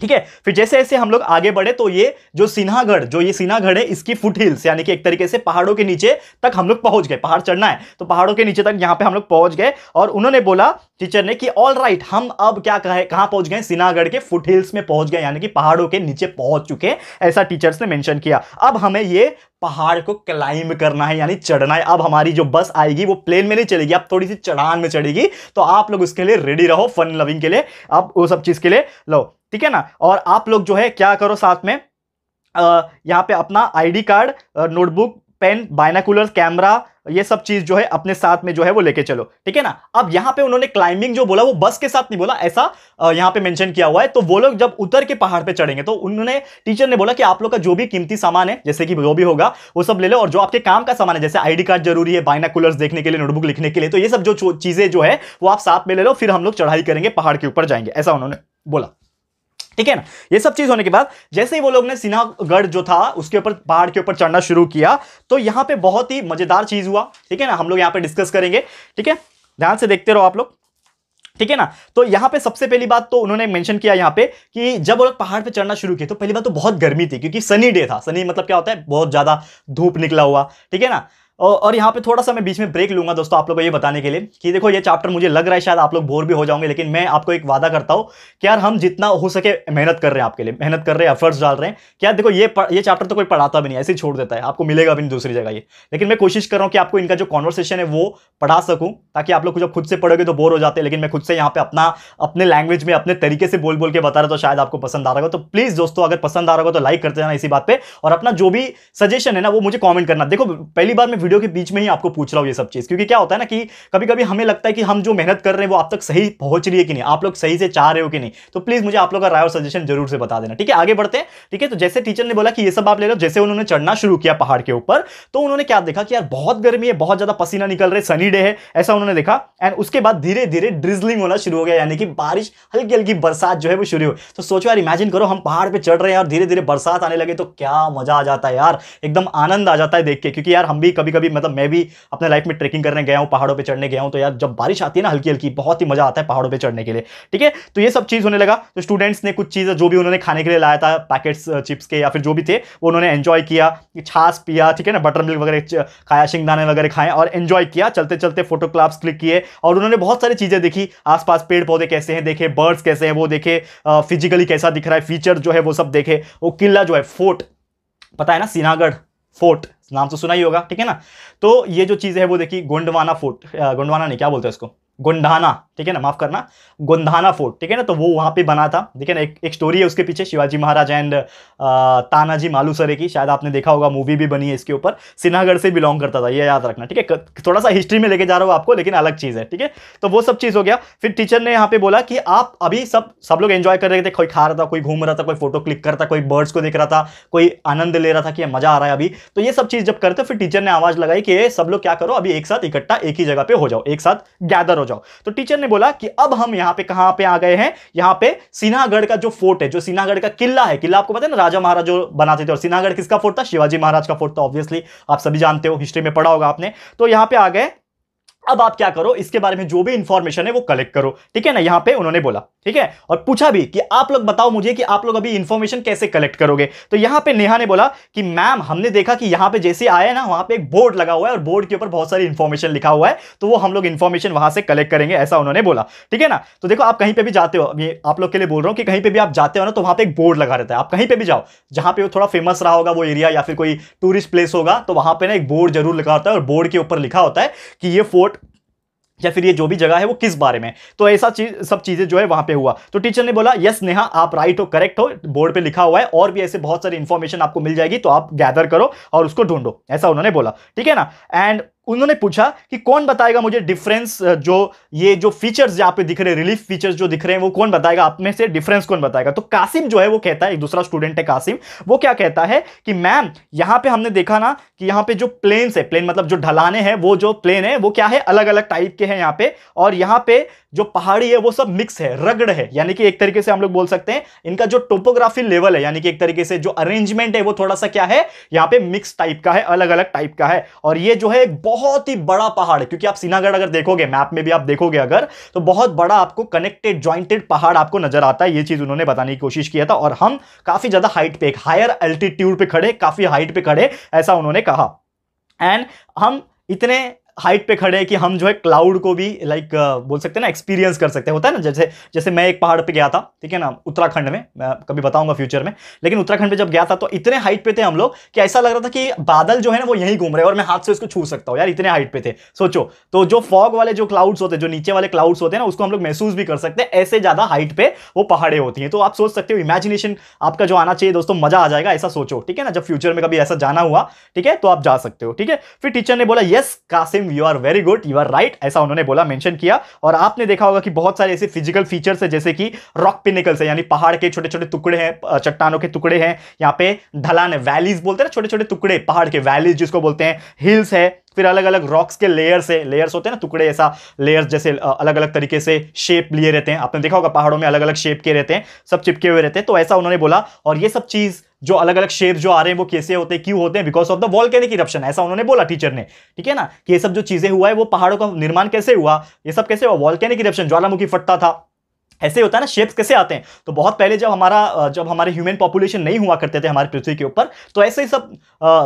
A: ठीक है फिर जैसे जैसे हम लोग आगे बढ़े तो ये जो सिन्हागढ़ जो ये सिन्हागढ़ है इसकी फुट हिल्स यानी कि एक तरीके से पहाड़ों के नीचे तक हम लोग पहुंच गए पहाड़ चढ़ना है तो पहाड़ों के नीचे तक यहां पे हम लोग पहुंच गए और उन्होंने बोला टीचर ने कि ऑल राइट हम अब क्या कहे कहां पहुंच गए सिन्हागढ़ के फुट हिल्स में पहुंच गए यानी कि पहाड़ों के नीचे पहुंच चुके ऐसा टीचर्स ने मैंशन किया अब हमें ये पहाड़ को क्लाइंब करना है यानी चढ़ना है अब हमारी जो बस आएगी वो प्लेन में नहीं चलेगी अब थोड़ी सी चढ़ान में चढ़ेगी तो आप लोग उसके लिए रेडी रहो फन लविंग के लिए अब वो सब चीज़ के लिए लो ठीक है ना और आप लोग जो है क्या करो साथ में यहाँ पे अपना ID card notebook pen binocular camera ये सब चीज जो है अपने साथ में जो है वो लेके चलो ठीक है ना अब यहाँ पे उन्होंने क्लाइंबिंग जो बोला वो बस के साथ नहीं बोला ऐसा यहाँ पे मेंशन किया हुआ है तो वो लोग जब उतर के पहाड़ पे चढ़ेंगे तो उन्होंने टीचर ने बोला कि आप लोग का जो भी कीमती सामान है जैसे कि जो भी होगा वो सब ले लो और जो आपके काम का सामान है जैसे आईडी कार्ड जरूरी है बाइनाकुलर्स देखने के लिए नोटबुक लिखने के लिए तो ये सब जो चीजें जो है वो आप साथ में ले लो फिर हम लोग चढ़ाई करेंगे पहाड़ के ऊपर जाएंगे ऐसा उन्होंने बोला ठीक है ना ये सब चीज होने के बाद जैसे ही वो लोग ने सिन्हागढ़ जो था उसके ऊपर पहाड़ के ऊपर चढ़ना शुरू किया तो यहाँ पे बहुत ही मजेदार चीज हुआ ठीक है ना हम लोग यहाँ पे डिस्कस करेंगे ठीक है ध्यान से देखते रहो आप लोग ठीक है ना तो यहाँ पे सबसे पहली बात तो उन्होंने मेंशन किया यहाँ पे कि जब वो लोग पहाड़ पे चढ़ना शुरू किए तो पहली बात तो बहुत गर्मी थी क्योंकि सनी डे था सनी मतलब क्या होता है बहुत ज़्यादा धूप निकला हुआ ठीक है ना और यहाँ पे थोड़ा सा मैं बीच में ब्रेक लूँगा दोस्तों आप लोगों को ये बताने के लिए कि देखो ये चैप्टर मुझे लग रहा है शायद आप लोग बोर भी हो जाओगे लेकिन मैं आपको एक वादा करता हूँ कि यार हम जितना हो सके मेहनत कर रहे हैं आपके लिए मेहनत कर रहे हैं एफर्ट्स डाल रहे हैं कि यार देखो ये ये चैप्टर तो कोई पढ़ाता भी नहीं ऐसे ही छोड़ देता है आपको मिलेगा भी नहीं दूसरी जगह ये लेकिन मैं कोशिश कर रहा हूँ कि आपको इनका जो कॉन्वर्सेशन है वो पढ़ा सकूँ ताकि आप लोग जब खुद से पढ़ोगे तो बोर हो जाते हैं लेकिन मैं खुद से यहाँ पे अपना अपने लैंग्वेज में अपने तरीके से बोल बोल के बता रहा तो शायद आपको पसंद आ रहा होगा तो प्लीज़ दोस्तों अगर पसंद आ रहा होगा तो लाइक करते जाना इसी बात पर और अपना जो भी सजेशन है ना वो मुझे कॉमेंट करना देखो पहली बार मैं वीडियो के बीच में ही आपको पूछ रहा हूँ ये सब चीज़ क्योंकि क्या होता है ना कि कभी कभी हमें लगता है कि हम जो मेहनत कर रहे हैं वो आप तक सही पहुंच रही है कि नहीं आप लोग सही से चाह रहे हो कि नहीं तो प्लीज़ मुझे आप लोग का राय और सजेशन जरूर से बता देना ठीक है आगे बढ़ते हैं ठीक है तो जैसे टीचर ने बोला कि ये सब आप ले लो जैसे उन्होंने चढ़ना शुरू किया पहाड़ के ऊपर तो उन्होंने क्या देखा कि यार बहुत गर्मी है बहुत ज़्यादा पसीना निकल रहे सनी डे है ऐसा उन्होंने देखा एंड उसके बाद धीरे धीरे ड्रिजलिंग होना शुरू हो गया यानी कि बारिश हल्की हल्की बरसात जो है वो शुरू हो तो सोचो यार इमेजिन करो हम पहाड़ पर चढ़ रहे हैं और धीरे धीरे बरसात आने लगे तो क्या मजा आ जाता है यार एकदम आनंद आ जाता है देख के क्योंकि यार हम भी कभी कभी मतलब मैं भी अपने लाइफ में ट्रेकिंग करने गया हूँ पहाड़ों पर चढ़ने गया हूँ तो यार जब बारिश आती है ना हल्की हल्की बहुत ही मजा आता है पहाड़ों पर चढ़ने के लिए ठीक है तो ये सब चीज़ होने लगा तो स्टूडेंट्स ने कुछ चीज़ें जो भी उन्होंने खाने के लिए लाया था पैकेट्स चिप्स के या फिर जो भी थे वो उन्होंने एन्जॉय किया छाछ पिया ठीक है ना बटर मिल्क वगैरह खाया शिंगदाने वगैरह खाए और एन्जॉय किया चलते चलते फोटो क्लाप्स क्लिक किए और उन्होंने बहुत सारी चीज़ें देखी आसपास पेड़ पौधे कैसे हैं देखे बर्ड्स कैसे हैं वो देखे फिजिकली कैसा दिख रहा है फीचर जो है वो सब देखे वो किला जो है फोर्ट पता है ना सिनागढ़ फोर्ट नाम तो सुना ही होगा ठीक है ना तो ये जो चीज़ है वो देखिए गोंडवाना फोर्ट गोंडवाना नहीं क्या बोलते हैं इसको गोंडाना ठीक है ना माफ करना गोंधाना फोर्ट ठीक है ना तो वो वहाँ पे बना था ठीक है ना एक एक स्टोरी है उसके पीछे शिवाजी महाराज एंड uh, तानाजी मालूसरे की शायद आपने देखा होगा मूवी भी बनी है इसके ऊपर सिन्हागढ़ से बिलोंग करता था ये याद रखना ठीक है थोड़ा सा हिस्ट्री में लेके जा रहा हूँ आपको लेकिन अलग चीज़ है ठीक है तो वो सब चीज़ हो गया फिर टीचर ने यहाँ पे बोला कि आप अभी सब सब लोग एंजॉय कर रहे थे कोई खा रहा था कोई घूम रहा था कोई फोटो क्लिक करता कोई बर्ड्स को देख रहा था कोई आनंद ले रहा था कि मज़ा आ रहा है अभी तो ये सब चीज़ जब करते फिर टीचर ने आवाज़ लगाई कि सब लोग क्या करो अभी एक साथ इकट्ठा एक ही जगह पे हो जाओ एक साथ गैदर हो हो जाओ तो टीचर ने बोला कि अब हम यहां पे कहां पे आ गए हैं यहां पे सिन्हागढ़ का जो फोर्ट है जो सिन्हागढ़ का किला है किला आपको पता है ना राजा महाराज जो बनाते थे और सिन्हागढ़ किसका फोर्ट था शिवाजी महाराज का फोर्ट था तो ऑब्वियसली आप सभी जानते हो हिस्ट्री में पढ़ा होगा आपने तो यहां पर आ गए अब आप क्या करो इसके बारे में जो भी इंफॉर्मेशन है वो कलेक्ट करो ठीक है ना यहाँ पे उन्होंने बोला ठीक है और पूछा भी कि आप लोग बताओ मुझे कि आप लोग अभी इंफॉर्मेशन कैसे कलेक्ट करोगे तो यहाँ पे नेहा ने बोला कि मैम हमने देखा कि यहाँ पे जैसे आए ना वहाँ पे एक बोर्ड लगा हुआ है और बोर्ड के ऊपर बहुत सारी इन्फॉर्मेशन लिखा हुआ है तो वो हम लोग इन्फॉर्मेशन वहां से कलेक्ट करेंगे ऐसा उन्होंने बोला ठीक है ना तो देखो आप कहीं पर भी जाते हो अभी आप लोग के लिए बोल रहा हूँ कि कहीं पर भी आप जाते हो ना तो वहाँ पर एक बोर्ड लगा रहता है आप कहीं पर भी जाओ जहाँ पे थोड़ा फेमस रहा होगा वो एरिया या फिर कोई टूरिस्ट प्लेस होगा तो वहाँ पर ना एक बोर्ड जरूर लगा होता है और बोर्ड के ऊपर लिखा होता है कि ये फोर्ट या फिर ये जो भी जगह है वो किस बारे में तो ऐसा चीज सब चीज़ें जो है वहाँ पे हुआ तो टीचर ने बोला यस नेहा आप राइट हो करेक्ट हो बोर्ड पे लिखा हुआ है और भी ऐसे बहुत सारी इन्फॉर्मेशन आपको मिल जाएगी तो आप गैदर करो और उसको ढूंढो ऐसा उन्होंने बोला ठीक है ना एंड उन्होंने पूछा कि कौन बताएगा मुझे डिफरेंस जो ये जो फीचर्स यहाँ पे दिख रहे हैं रिलीफ फीचर्स जो दिख रहे हैं वो कौन बताएगा आप में से डिफरेंस कौन बताएगा तो कासिम जो है वो कहता है एक दूसरा स्टूडेंट है कासिम वो क्या कहता है कि मैम यहाँ पे हमने देखा ना कि यहाँ पे जो प्लेन्स है प्लेन मतलब जो ढलाने हैं वो जो प्लेन है वो क्या है अलग अलग टाइप के हैं यहाँ पे और यहाँ पे जो पहाड़ी है वो सब मिक्स है रगड़ है यानी कि एक तरीके से हम लोग बोल सकते हैं इनका जो टोपोग्राफी लेवल है यानी कि एक तरीके से जो अरेंजमेंट है वो थोड़ा सा क्या है यहाँ पे मिक्स टाइप का है अलग अलग टाइप का है और ये जो है एक बहुत ही बड़ा पहाड़ क्योंकि आप सीनागढ़ अगर देखोगे मैप में भी आप देखोगे अगर तो बहुत बड़ा आपको कनेक्टेड ज्वाइंटेड पहाड़ आपको नजर आता है ये चीज उन्होंने बताने की कोशिश किया था और हम काफी ज्यादा हाइट पे एक हायर एल्टीट्यूड पे खड़े काफी हाइट पे खड़े ऐसा उन्होंने कहा एंड हम इतने हाइट पे खड़े हैं कि हम जो है क्लाउड को भी लाइक बोल सकते हैं ना एक्सपीरियंस कर सकते हैं होता है ना जैसे जैसे मैं एक पहाड़ पे गया था ठीक है ना उत्तराखंड में मैं कभी बताऊंगा फ्यूचर में लेकिन उत्तराखंड पे जब गया था तो इतने हाइट पे थे हम लोग कि ऐसा लग रहा था कि बादल जो है ना वो यहीं घूम रहे हैं और मैं हाथ से उसको छू सकता हूँ यार इतने हाइट पे थे सोचो तो जो फॉग वाले जो क्लाउड्स होते हैं जो नीचे वाले क्लाउड्स होते हैं ना उसको हम लोग महसूस भी कर सकते हैं ऐसे ज़्यादा हाइट पे वो पहाड़े होती हैं तो आप सोच सकते हो इमेजिनेशन आपका जो आना चाहिए दोस्तों मजा आ जाएगा ऐसा सोचो ठीक है ना जब फ्यूचर में कभी ऐसा जाना हुआ ठीक है तो आप जा सकते हो ठीक है फिर टीचर ने बोला yes Kasim thing you are very good you are right ऐसा उन्होंने बोला मेंशन किया और आपने देखा होगा कि बहुत सारे ऐसे फिजिकल फीचर्स है जैसे कि रॉक पिनिकल्स है यानी पहाड़ के छोटे छोटे टुकड़े हैं चट्टानों के टुकड़े हैं यहाँ पे ढलान है वैलीज बोलते हैं छोटे छोटे टुकड़े पहाड़ के वैलीज जिसको बोलते हैं हिल्स है फिर अलग अलग रॉक्स के लेयर्स है लेयर्स होते हैं ना टुकड़े ऐसा लेयर्स जैसे अलग अलग तरीके से शेप लिए रहते हैं आपने देखा होगा पहाड़ों में अलग अलग शेप के रहते हैं सब चिपके हुए रहते हैं तो ऐसा उन्होंने बोला और ये सब चीज़ जो अलग अलग शेप जो आ रहे हैं वो कैसे होते हैं क्यों होते हैं because of the volcanic eruption ऐसा उन्होंने बोला टीचर ने ठीक है ना कि ये सब जो चीज़ें हुआ है वो पहाड़ों का निर्माण कैसे हुआ ये सब कैसे हुआ कैनिक इप्शन ज्वालामुखी फटता था ऐसे होता है ना शेप्स कैसे आते हैं तो बहुत पहले जब हमारा जब हमारे ह्यूमन पॉपुलेशन नहीं हुआ करते थे हमारे पृथ्वी के ऊपर तो ऐसे ही सब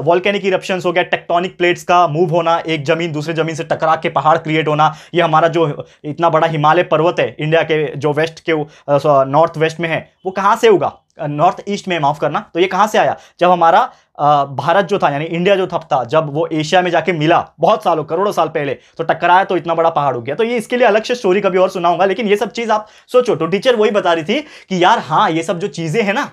A: वॉल्केनिक इरप्शन हो गया टेक्टोनिक प्लेट्स का मूव होना एक जमीन दूसरे जमीन से टकरा के पहाड़ क्रिएट होना ये हमारा जो इतना बड़ा हिमालय पर्वत है इंडिया के जो वेस्ट के नॉर्थ वेस्ट में है वो कहाँ से होगा नॉर्थ ईस्ट में माफ़ करना तो ये कहां से आया जब हमारा भारत जो था यानी इंडिया जो थप था जब वो एशिया में जाके मिला बहुत सालों करोड़ों साल पहले तो टकराया तो इतना बड़ा पहाड़ हो गया तो ये इसके लिए अलग से स्टोरी कभी और सुनाऊंगा लेकिन ये सब चीज़ आप सोचो तो टीचर वही बता रही थी कि यार हाँ ये सब जो चीज़ें हैं ना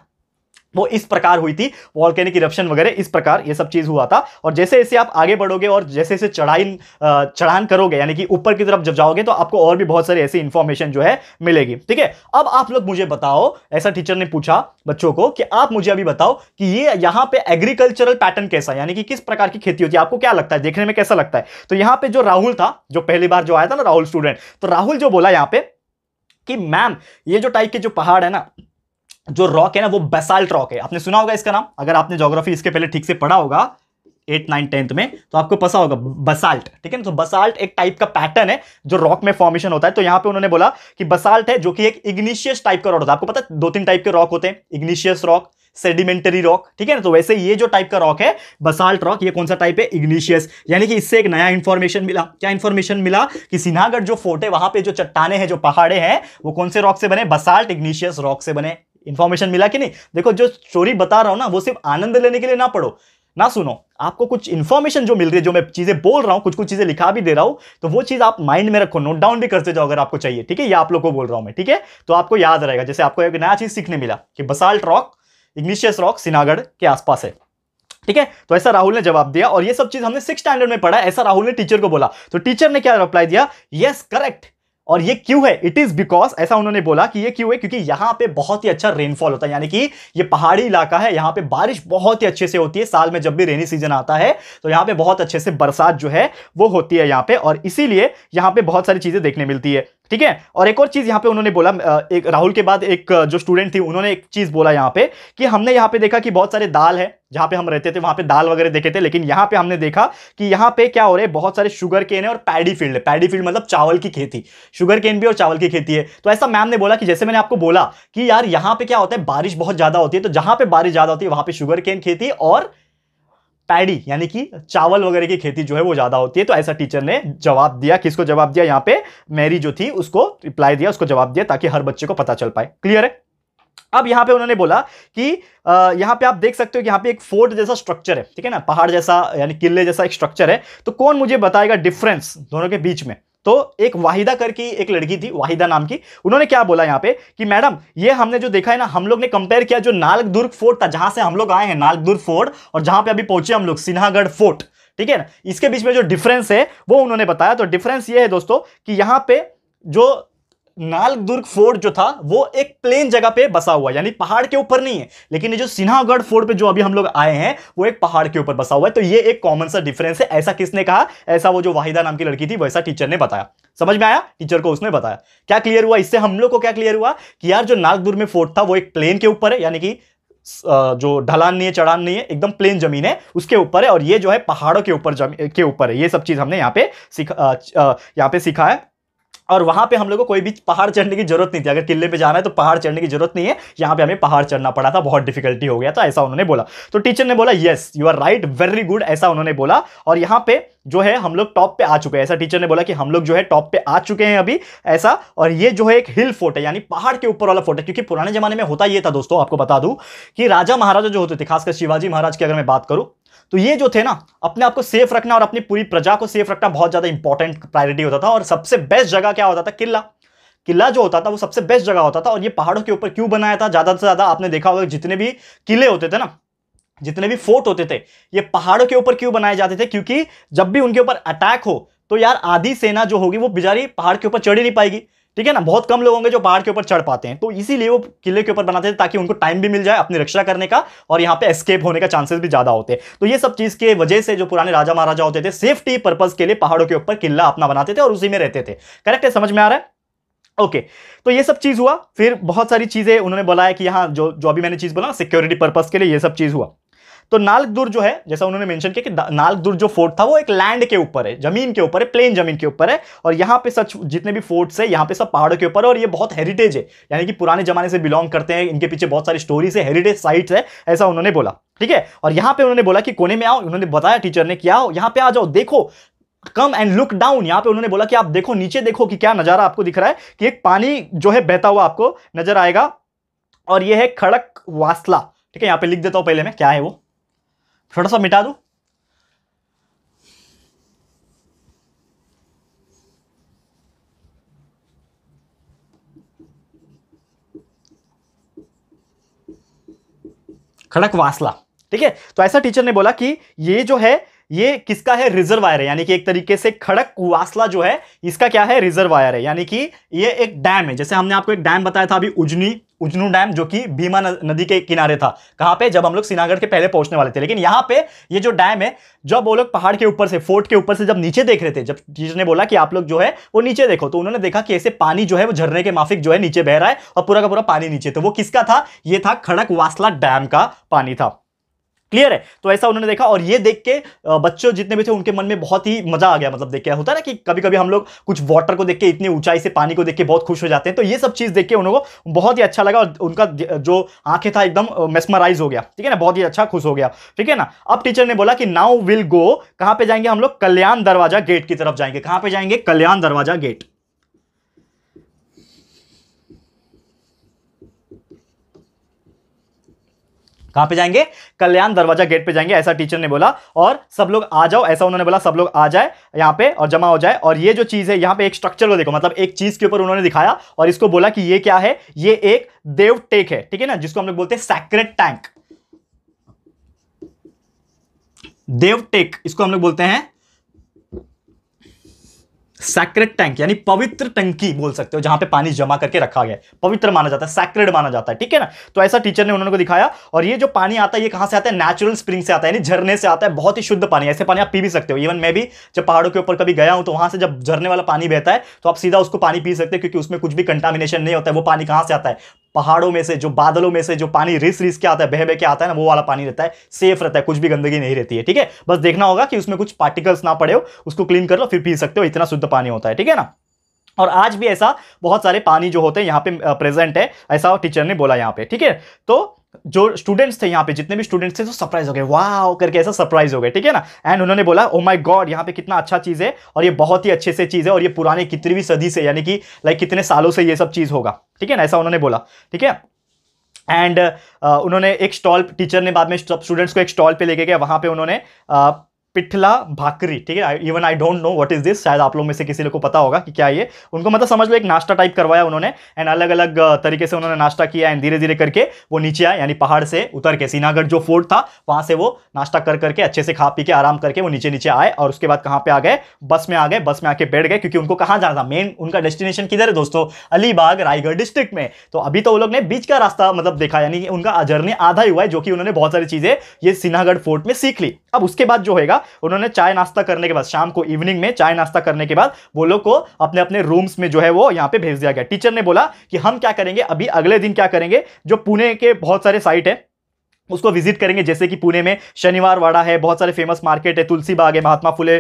A: वो इस प्रकार हुई थी वॉल्केनिक इरप्शन वगैरह इस प्रकार ये सब चीज़ हुआ था और जैसे जैसे आप आगे बढ़ोगे और जैसे जैसे चढ़ाई चढ़ान करोगे यानी कि ऊपर की तरफ जब जाओगे तो आपको और भी बहुत सारी ऐसी इन्फॉर्मेशन जो है मिलेगी ठीक है अब आप लोग मुझे बताओ ऐसा टीचर ने पूछा बच्चों को कि आप मुझे अभी बताओ कि ये यहाँ पे एग्रीकल्चरल पैटर्न कैसा यानी कि किस प्रकार की खेती होती है आपको क्या लगता है देखने में कैसा लगता है तो यहाँ पे जो राहुल था जो पहली बार जो आया था ना राहुल स्टूडेंट तो राहुल जो बोला यहाँ पे कि मैम ये जो टाइप के जो पहाड़ है ना जो रॉक है ना वो बेसाल्ट रॉक है आपने सुना होगा इसका नाम अगर आपने जोग्राफी इसके पहले ठीक से पढ़ा होगा एट नाइन टेंथ में तो आपको पता होगा बसाल्ट ठीक है ना तो बसाल्ट एक टाइप का पैटर्न है जो रॉक में फॉर्मेशन होता है तो यहां पे उन्होंने बोला कि बसाल्ट है जो कि एक इग्निशियस टाइप का रॉक होता है आपको पता है दो तीन टाइप के रॉक होते हैं इग्निशियस रॉक सेडिमेंटरी रॉक ठीक है ना तो वैसे ये जो टाइप का रॉक है बसाल्ट रॉक ये कौन सा टाइप है इग्निशियस यानी कि इससे एक नया इन्फॉर्मेशन मिला क्या इन्फॉर्मेशन मिला कि सिन्हागढ़ जो फोर्ट है वहां पे जो चट्टाने हैं जो पहाड़े हैं वो कौन से रॉक से बने बसाल्ट इग्निशियस रॉक से बने इन्फॉर्मेशन मिला कि नहीं देखो जो स्टोरी बता रहा हूँ ना वो सिर्फ आनंद लेने के लिए ना पढ़ो ना सुनो आपको कुछ इन्फॉर्मेशन जो मिल रही है जो मैं चीज़ें बोल रहा हूँ कुछ कुछ चीज़ें लिखा भी दे रहा हूँ तो वो चीज़ आप माइंड में रखो नोट डाउन भी करते जाओ अगर आपको चाहिए ठीक है ये आप लोग को बोल रहा हूँ मैं ठीक है तो आपको याद रहेगा जैसे आपको एक नया चीज़ सीखने मिला कि basalt rock igneous rock Sinhagad के आसपास है ठीक है तो ऐसा राहुल ने जवाब दिया और ये सब चीज़ हमने सिक्स स्टैंडर्ड में पढ़ा ऐसा राहुल ने टीचर को बोला तो टीचर ने क्या रिप्लाई दिया यस करेक्ट और ये क्यों है इट इज़ बिकॉज ऐसा उन्होंने बोला कि ये क्यों है क्योंकि यहाँ पे बहुत ही अच्छा रेनफॉल होता है यानी कि ये पहाड़ी इलाका है यहाँ पे बारिश बहुत ही अच्छे से होती है साल में जब भी रेनी सीजन आता है तो यहाँ पे बहुत अच्छे से बरसात जो है वो होती है यहाँ पे और इसीलिए यहाँ पे बहुत सारी चीज़ें देखने मिलती है ठीक है और एक और चीज यहाँ पे उन्होंने बोला एक राहुल के बाद एक जो स्टूडेंट थी उन्होंने एक चीज बोला यहाँ पे कि हमने यहाँ पे देखा कि बहुत सारे दाल है जहां पे हम रहते थे वहां पे दाल वगैरह देखे थे लेकिन यहाँ पे हमने देखा कि यहाँ पे क्या हो रहा है बहुत सारे शुगर केन है और पैडी फील्ड है पैडी फील्ड मतलब चावल की खेती शुगर केन भी और चावल की खेती है तो ऐसा मैम ने बोला कि जैसे मैंने आपको बोला कि यार यहाँ पे क्या होता है बारिश बहुत ज्यादा होती है तो जहां पर बारिश ज्यादा होती है वहां पे शुगर केन खेती और पैडी यानी कि चावल वगैरह की खेती जो है वो ज़्यादा होती है तो ऐसा टीचर ने जवाब दिया किसको जवाब दिया यहाँ पे मैरी जो थी उसको रिप्लाई दिया उसको जवाब दिया ताकि हर बच्चे को पता चल पाए क्लियर है अब यहाँ पे उन्होंने बोला कि यहाँ पे आप देख सकते हो कि यहाँ पे एक फोर्ट जैसा स्ट्रक्चर है ठीक है ना पहाड़ जैसा यानी किले जैसा एक स्ट्रक्चर है तो कौन मुझे बताएगा डिफरेंस दोनों के बीच में तो एक वाहिदा करके एक लड़की थी वाहिदा नाम की उन्होंने क्या बोला यहाँ पे कि मैडम ये हमने जो देखा है ना हम लोग ने कंपेयर किया जो दुर्ग फोर्ट था जहां से हम लोग आए हैं दुर्ग फोर्ट और जहां पे अभी पहुंचे हम लोग सिन्हागढ़ फोर्ट ठीक है ना इसके बीच में जो डिफरेंस है वो उन्होंने बताया तो डिफरेंस ये है दोस्तों कि यहाँ पे जो नालदुर्ग फोर्ट जो था वो एक प्लेन जगह पे बसा हुआ यानी पहाड़ के ऊपर नहीं है लेकिन ये जो सिन्हागढ़ फोर्ट पे जो अभी हम लोग आए हैं वो एक पहाड़ के ऊपर बसा हुआ है तो ये एक कॉमन सा डिफरेंस है ऐसा किसने कहा ऐसा वो जो वाहिदा नाम की लड़की थी वैसा टीचर ने बताया समझ में आया टीचर को उसने बताया क्या क्लियर हुआ इससे हम लोग को क्या क्लियर हुआ कि यार जो नागदुर्ग में फोर्ट था वो एक प्लेन के ऊपर है यानी कि जो ढलान नहीं है चढ़ान नहीं है एकदम प्लेन जमीन है उसके ऊपर है और ये जो है पहाड़ों के ऊपर के ऊपर है ये सब चीज हमने यहाँ पे सीखा यहाँ पे सीखा है और वहां पे हम लोग को कोई भी पहाड़ चढ़ने की जरूरत नहीं थी अगर किले पे जाना है तो पहाड़ चढ़ने की जरूरत नहीं है यहाँ पे हमें पहाड़ चढ़ना पड़ा था बहुत डिफिकल्टी हो गया था ऐसा उन्होंने बोला तो टीचर ने बोला yes you are right very good ऐसा उन्होंने बोला और यहाँ पे जो है हम लोग टॉप पे आ चुके हैं ऐसा टीचर ने बोला कि हम लोग जो है टॉप पे आ चुके हैं अभी ऐसा और ये जो है एक हिल फोर्ट है यानी पहाड़ के ऊपर वाला फोर्ट है क्योंकि पुराने जमाने में होता ये था दोस्तों आपको बता दूं कि राजा महाराजा जो होते थे खासकर शिवाजी महाराज की अगर मैं बात करूं तो ये जो थे ना अपने आप को सेफ रखना और अपनी पूरी प्रजा को सेफ रखना बहुत ज़्यादा इंपॉर्टेंट प्रायोरिटी होता था और सबसे बेस्ट जगह क्या होता था किला किला जो होता था वो सबसे बेस्ट जगह होता था और ये पहाड़ों के ऊपर क्यों बनाया था ज़्यादा से ज़्यादा आपने देखा होगा जितने भी किले होते थे ना जितने भी फोर्ट होते थे ये पहाड़ों के ऊपर क्यों बनाए जाते थे क्योंकि जब भी उनके ऊपर अटैक हो तो यार आधी सेना जो होगी वो बिजारी पहाड़ के ऊपर चढ़ ही नहीं पाएगी ठीक है ना बहुत कम लोग होंगे जो पहाड़ के ऊपर चढ़ पाते हैं तो इसीलिए वो किले के ऊपर बनाते थे ताकि उनको टाइम भी मिल जाए अपनी रक्षा करने का और यहाँ पे एस्केप होने का चांसेस भी ज्यादा होते हैं तो ये सब चीज के वजह से जो पुराने राजा महाराजा होते थे सेफ्टी पर्पज के लिए पहाड़ों के ऊपर किला अपना बनाते थे और उसी में रहते थे करेक्ट है समझ में आ रहा है ओके okay, तो ये सब चीज़ हुआ फिर बहुत सारी चीज़ें उन्होंने बोला है कि यहाँ जो जो अभी मैंने चीज़ बोला सिक्योरिटी पर्पज़ के लिए ये सब चीज़ हुआ तो दूर जो है जैसा उन्होंने मेंशन किया कि दूर जो फोर्ट था वो एक लैंड के ऊपर है जमीन के ऊपर है प्लेन जमीन के ऊपर है और यहाँ पे सच जितने भी फोर्ट्स है यहाँ पे सब पहाड़ों के ऊपर है और ये बहुत हेरिटेज है यानी कि पुराने जमाने से बिलोंग करते हैं इनके पीछे बहुत सारी स्टोरीज है हेरिटेज साइट है ऐसा उन्होंने बोला ठीक है और यहाँ पे उन्होंने बोला कि कोने में आओ उन्होंने बताया टीचर ने कि यहां यहाँ पे आ जाओ देखो कम एंड लुक डाउन यहाँ पे उन्होंने बोला कि आप देखो नीचे देखो कि क्या नजारा आपको दिख रहा है कि एक पानी जो है बहता हुआ आपको नजर आएगा और यह है खड़क वासला ठीक है यहाँ पे लिख देता हूँ पहले मैं क्या है वो थोड़ा सा मिटा दू खड़क वासला ठीक है तो ऐसा टीचर ने बोला कि ये जो है ये किसका है रिजर्वायर है यानी कि एक तरीके से खड़क वासला जो है इसका क्या है रिजर्वायर है यानी कि ये एक डैम है जैसे हमने आपको एक डैम बताया था अभी उजनी उजनू डैम जो कि भीमा नदी के किनारे था कहाँ पे जब हम लोग सिनागढ़ के पहले पहुंचने वाले थे लेकिन यहाँ पे ये जो डैम है जब वो लोग पहाड़ के ऊपर से फोर्ट के ऊपर से जब नीचे देख रहे थे जब टीचर ने बोला कि आप लोग जो है वो नीचे देखो तो उन्होंने देखा कि ऐसे पानी जो है वो झरने के माफिक जो है नीचे बह रहा है और पूरा का पूरा पानी नीचे तो वो किसका था ये था खड़क वासला डैम का पानी था क्लियर है तो ऐसा उन्होंने देखा और ये देख के बच्चों जितने भी थे उनके मन में बहुत ही मजा आ गया मतलब देख के होता है ना कि कभी कभी हम लोग कुछ वाटर को देख के इतनी ऊंचाई से पानी को देख के बहुत खुश हो जाते हैं तो ये सब चीज़ देख के उन्होंने बहुत ही अच्छा लगा और उनका जो आंखें था एकदम मेस्मराइज हो गया ठीक है ना बहुत ही अच्छा खुश हो गया ठीक है ना अब टीचर ने बोला कि नाउ विल गो कहाँ पे जाएंगे हम लोग कल्याण दरवाजा गेट की तरफ जाएंगे कहाँ पे जाएंगे कल्याण दरवाजा गेट कहां पे जाएंगे कल्याण दरवाजा गेट पे जाएंगे ऐसा टीचर ने बोला और सब लोग आ जाओ ऐसा उन्होंने बोला सब लोग आ जाए यहां पे और जमा हो जाए और ये जो चीज़ है यहां पे एक स्ट्रक्चर को देखो मतलब एक चीज़ के ऊपर उन्होंने दिखाया और इसको बोला कि ये क्या है ये एक देव टेक है ठीक है ना जिसको हम लोग बोलते हैं सैक्रेट टैंक देव टेक इसको हम लोग बोलते हैं सैक्रेट टैंक यानी पवित्र टंकी बोल सकते हो जहां पे पानी जमा करके रखा गया पवित्र माना जाता है सैक्रेड माना जाता है ठीक है ना तो ऐसा टीचर ने उन्होंने दिखाया और ये जो पानी आता है ये कहां से आता है नेचुरल स्प्रिंग से आता है यानी झरने से आता है बहुत ही शुद्ध पानी ऐसे पानी आप पी भी सकते हो इवन मैं भी जब पहाड़ों के ऊपर कभी गया हूं तो वहां से जब झरने वाला पानी बहता है तो आप सीधा उसको पानी पी सकते हो क्योंकि उसमें कुछ भी कंटामिनेशन नहीं होता है वो पानी कहां से आता है पहाड़ों में से जो बादलों में से जो पानी रिस रिस के आता है बह बह के आता है ना वो वाला पानी रहता है सेफ रहता है कुछ भी गंदगी नहीं रहती है ठीक है बस देखना होगा कि उसमें कुछ पार्टिकल्स ना पड़े हो उसको क्लीन कर लो फिर पी सकते हो इतना शुद्ध पानी होता है ठीक है ना और आज भी ऐसा बहुत सारे पानी जो होते हैं यहाँ पे प्रेजेंट है ऐसा टीचर ने बोला यहाँ पे ठीक है तो जो स्टूडेंट्स थे यहाँ पे जितने भी स्टूडेंट्स थे तो सरप्राइज हो गए वाह करके ऐसा सरप्राइज हो गए ठीक है ना एंड उन्होंने बोला ओ माय गॉड यहाँ पे कितना अच्छा चीज़ है और ये बहुत ही अच्छे से चीज़ है और ये पुराने कितनी सदी से यानी कि लाइक कितने सालों से ये सब चीज़ होगा ठीक है ना ऐसा उन्होंने बोला ठीक है एंड uh, उन्होंने एक स्टॉल टीचर ने बाद में स्टूडेंट्स को एक स्टॉल पे लेके गया वहाँ पे उन्होंने uh, पिठला भाकरी ठीक है even I don't know what is this शायद आप लोग में से किसी लोग को पता होगा कि क्या ये उनको मतलब समझ लो एक नाश्ता टाइप करवाया उन्होंने एंड अलग अलग तरीके से उन्होंने नाश्ता किया एंड धीरे धीरे करके वो नीचे आए यानी पहाड़ से उतर के सीनागढ़ जो फोर्ट था वहाँ से वो नाश्ता कर करके अच्छे से खा पी के आराम करके वो नीचे नीचे आए और उसके बाद कहाँ पे आ गए बस में आ गए बस में आके बैठ गए क्योंकि उनको कहाँ जाना था मेन उनका डेस्टिनेशन किधर है दोस्तों अलीबाग रायगढ़ डिस्ट्रिक्ट में तो अभी तो वो लोग ने बीच का रास्ता मतलब देखा यानी कि उनका जर्नी आधा ही हुआ है जो कि उन्होंने बहुत सारी चीज़ें ये सिन्हागढ़ फोर्ट में सीख ली अब उसके बाद जो होगा उन्होंने चाय नाश्ता करने के बाद शाम को इवनिंग में चाय नाश्ता करने के बाद वो लोग को अपने अपने रूम्स में जो है वो यहाँ पे भेज दिया गया टीचर ने बोला कि हम क्या करेंगे अभी अगले दिन क्या करेंगे जो पुणे के बहुत सारे साइट है उसको विजिट करेंगे जैसे कि पुणे में शनिवार वाड़ा है बहुत सारे फेमस मार्केट है तुलसी बाग है महात्मा फुले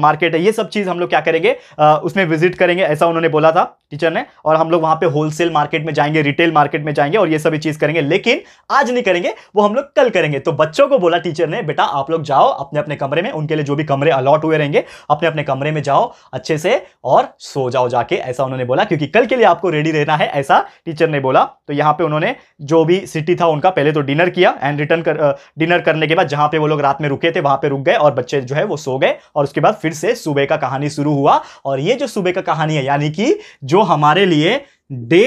A: मार्केट है ये सब चीज़ हम लोग क्या करेंगे आ, उसमें विजिट करेंगे ऐसा उन्होंने बोला था टीचर ने और हम लोग वहाँ पे होलसेल मार्केट में जाएंगे रिटेल मार्केट में जाएंगे और ये सभी चीज़ करेंगे लेकिन आज नहीं करेंगे वो हम लोग कल करेंगे तो बच्चों को बोला टीचर ने बेटा आप लोग जाओ अपने अपने कमरे में उनके लिए जो भी कमरे अलॉट हुए रहेंगे अपने अपने कमरे में जाओ अच्छे से और सो जाओ जाके ऐसा उन्होंने बोला क्योंकि कल के लिए आपको रेडी रहना है ऐसा टीचर ने बोला तो यहाँ पर उन्होंने जो भी सिटी था उनका पहले तो डिनर किया एंड रिटर्न कर डिनर uh, करने के बाद जहां पे वो लोग रात में रुके थे वहां पे रुक गए और बच्चे जो है वो सो गए और उसके बाद फिर से सुबह का कहानी शुरू हुआ और ये जो सुबह का कहानी है यानी कि जो हमारे लिए डे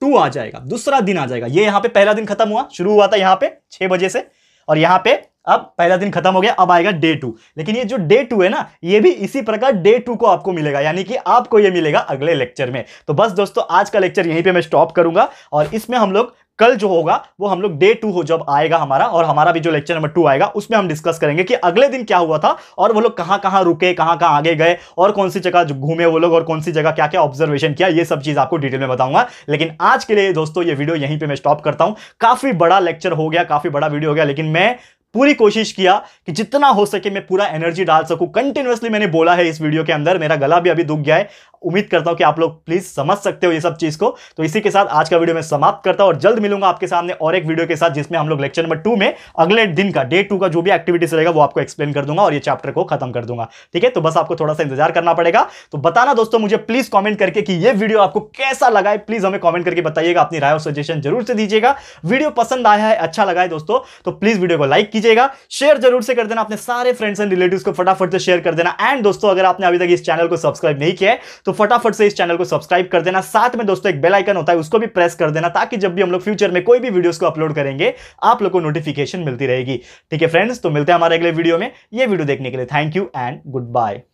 A: टू आ जाएगा दूसरा दिन आ जाएगा ये यहाँ पे पहला दिन खत्म हुआ शुरू हुआ था यहाँ पे छह बजे से और यहाँ पे अब पहला दिन खत्म हो गया अब आएगा डे टू लेकिन ये जो डे टू है ना ये भी इसी प्रकार डे टू को आपको मिलेगा यानी कि आपको ये मिलेगा अगले लेक्चर में तो बस दोस्तों आज का लेक्चर यहीं पे मैं स्टॉप करूंगा और इसमें हम लोग कल जो होगा वो हम लोग डे टू हो जब आएगा हमारा और हमारा भी जो लेक्चर नंबर टू आएगा उसमें हम डिस्कस करेंगे कि अगले दिन क्या हुआ था और वो लोग कहाँ कहाँ रुके कहाँ कहाँ आगे गए और कौन सी जगह घूमे वो लोग और कौन सी जगह क्या क्या ऑब्जर्वेशन किया ये सब चीज़ आपको डिटेल में बताऊंगा लेकिन आज के लिए दोस्तों ये वीडियो यहीं पर मैं स्टॉप करता हूँ काफ़ी बड़ा लेक्चर हो गया काफ़ी बड़ा वीडियो हो गया लेकिन मैं पूरी कोशिश किया कि जितना हो सके मैं पूरा एनर्जी डाल सकूं कंटिन्यूसली मैंने बोला है इस वीडियो के अंदर मेरा गला भी अभी दुख गया है उम्मीद करता हूं कि आप लोग प्लीज़ समझ सकते हो ये सब चीज़ को तो इसी के साथ आज का वीडियो मैं समाप्त करता हूं और जल्द मिलूंगा आपके सामने और एक वीडियो के साथ जिसमें हम लोग लेक्चर नंबर टू में अगले दिन का डे टू का जो भी एक्टिविटीज रहेगा वो आपको एक्सप्लेन कर दूंगा और ये चैप्टर को खत्म कर दूंगा ठीक है तो बस आपको थोड़ा सा इंतजार करना पड़ेगा तो बताना दोस्तों मुझे प्लीज़ कॉमेंट करके कि ये वीडियो आपको कैसा लगा है प्लीज़ हमें कॉमेंट करके बताइएगा अपनी राय और सजेशन जरूर से दीजिएगा वीडियो पसंद आया है अच्छा लगा है दोस्तों तो प्लीज़ वीडियो को लाइक कीजिएगा शेयर जरूर से कर देना अपने सारे फ्रेंड्स एंड रिलेटिव को फटाफट से शेयर कर देना एंड दोस्तों अगर आपने अभी तक इस चैनल को सब्सक्राइब नहीं किया है तो फटाफट से इस चैनल को सब्सक्राइब कर देना साथ में दोस्तों एक बेल आइकन होता है उसको भी प्रेस कर देना ताकि जब भी हम लोग फ्यूचर में कोई भी वीडियोस को अपलोड करेंगे आप लोग को नोटिफिकेशन मिलती रहेगी ठीक है फ्रेंड्स तो मिलते हैं हमारे अगले वीडियो में ये वीडियो देखने के लिए thank you and good bye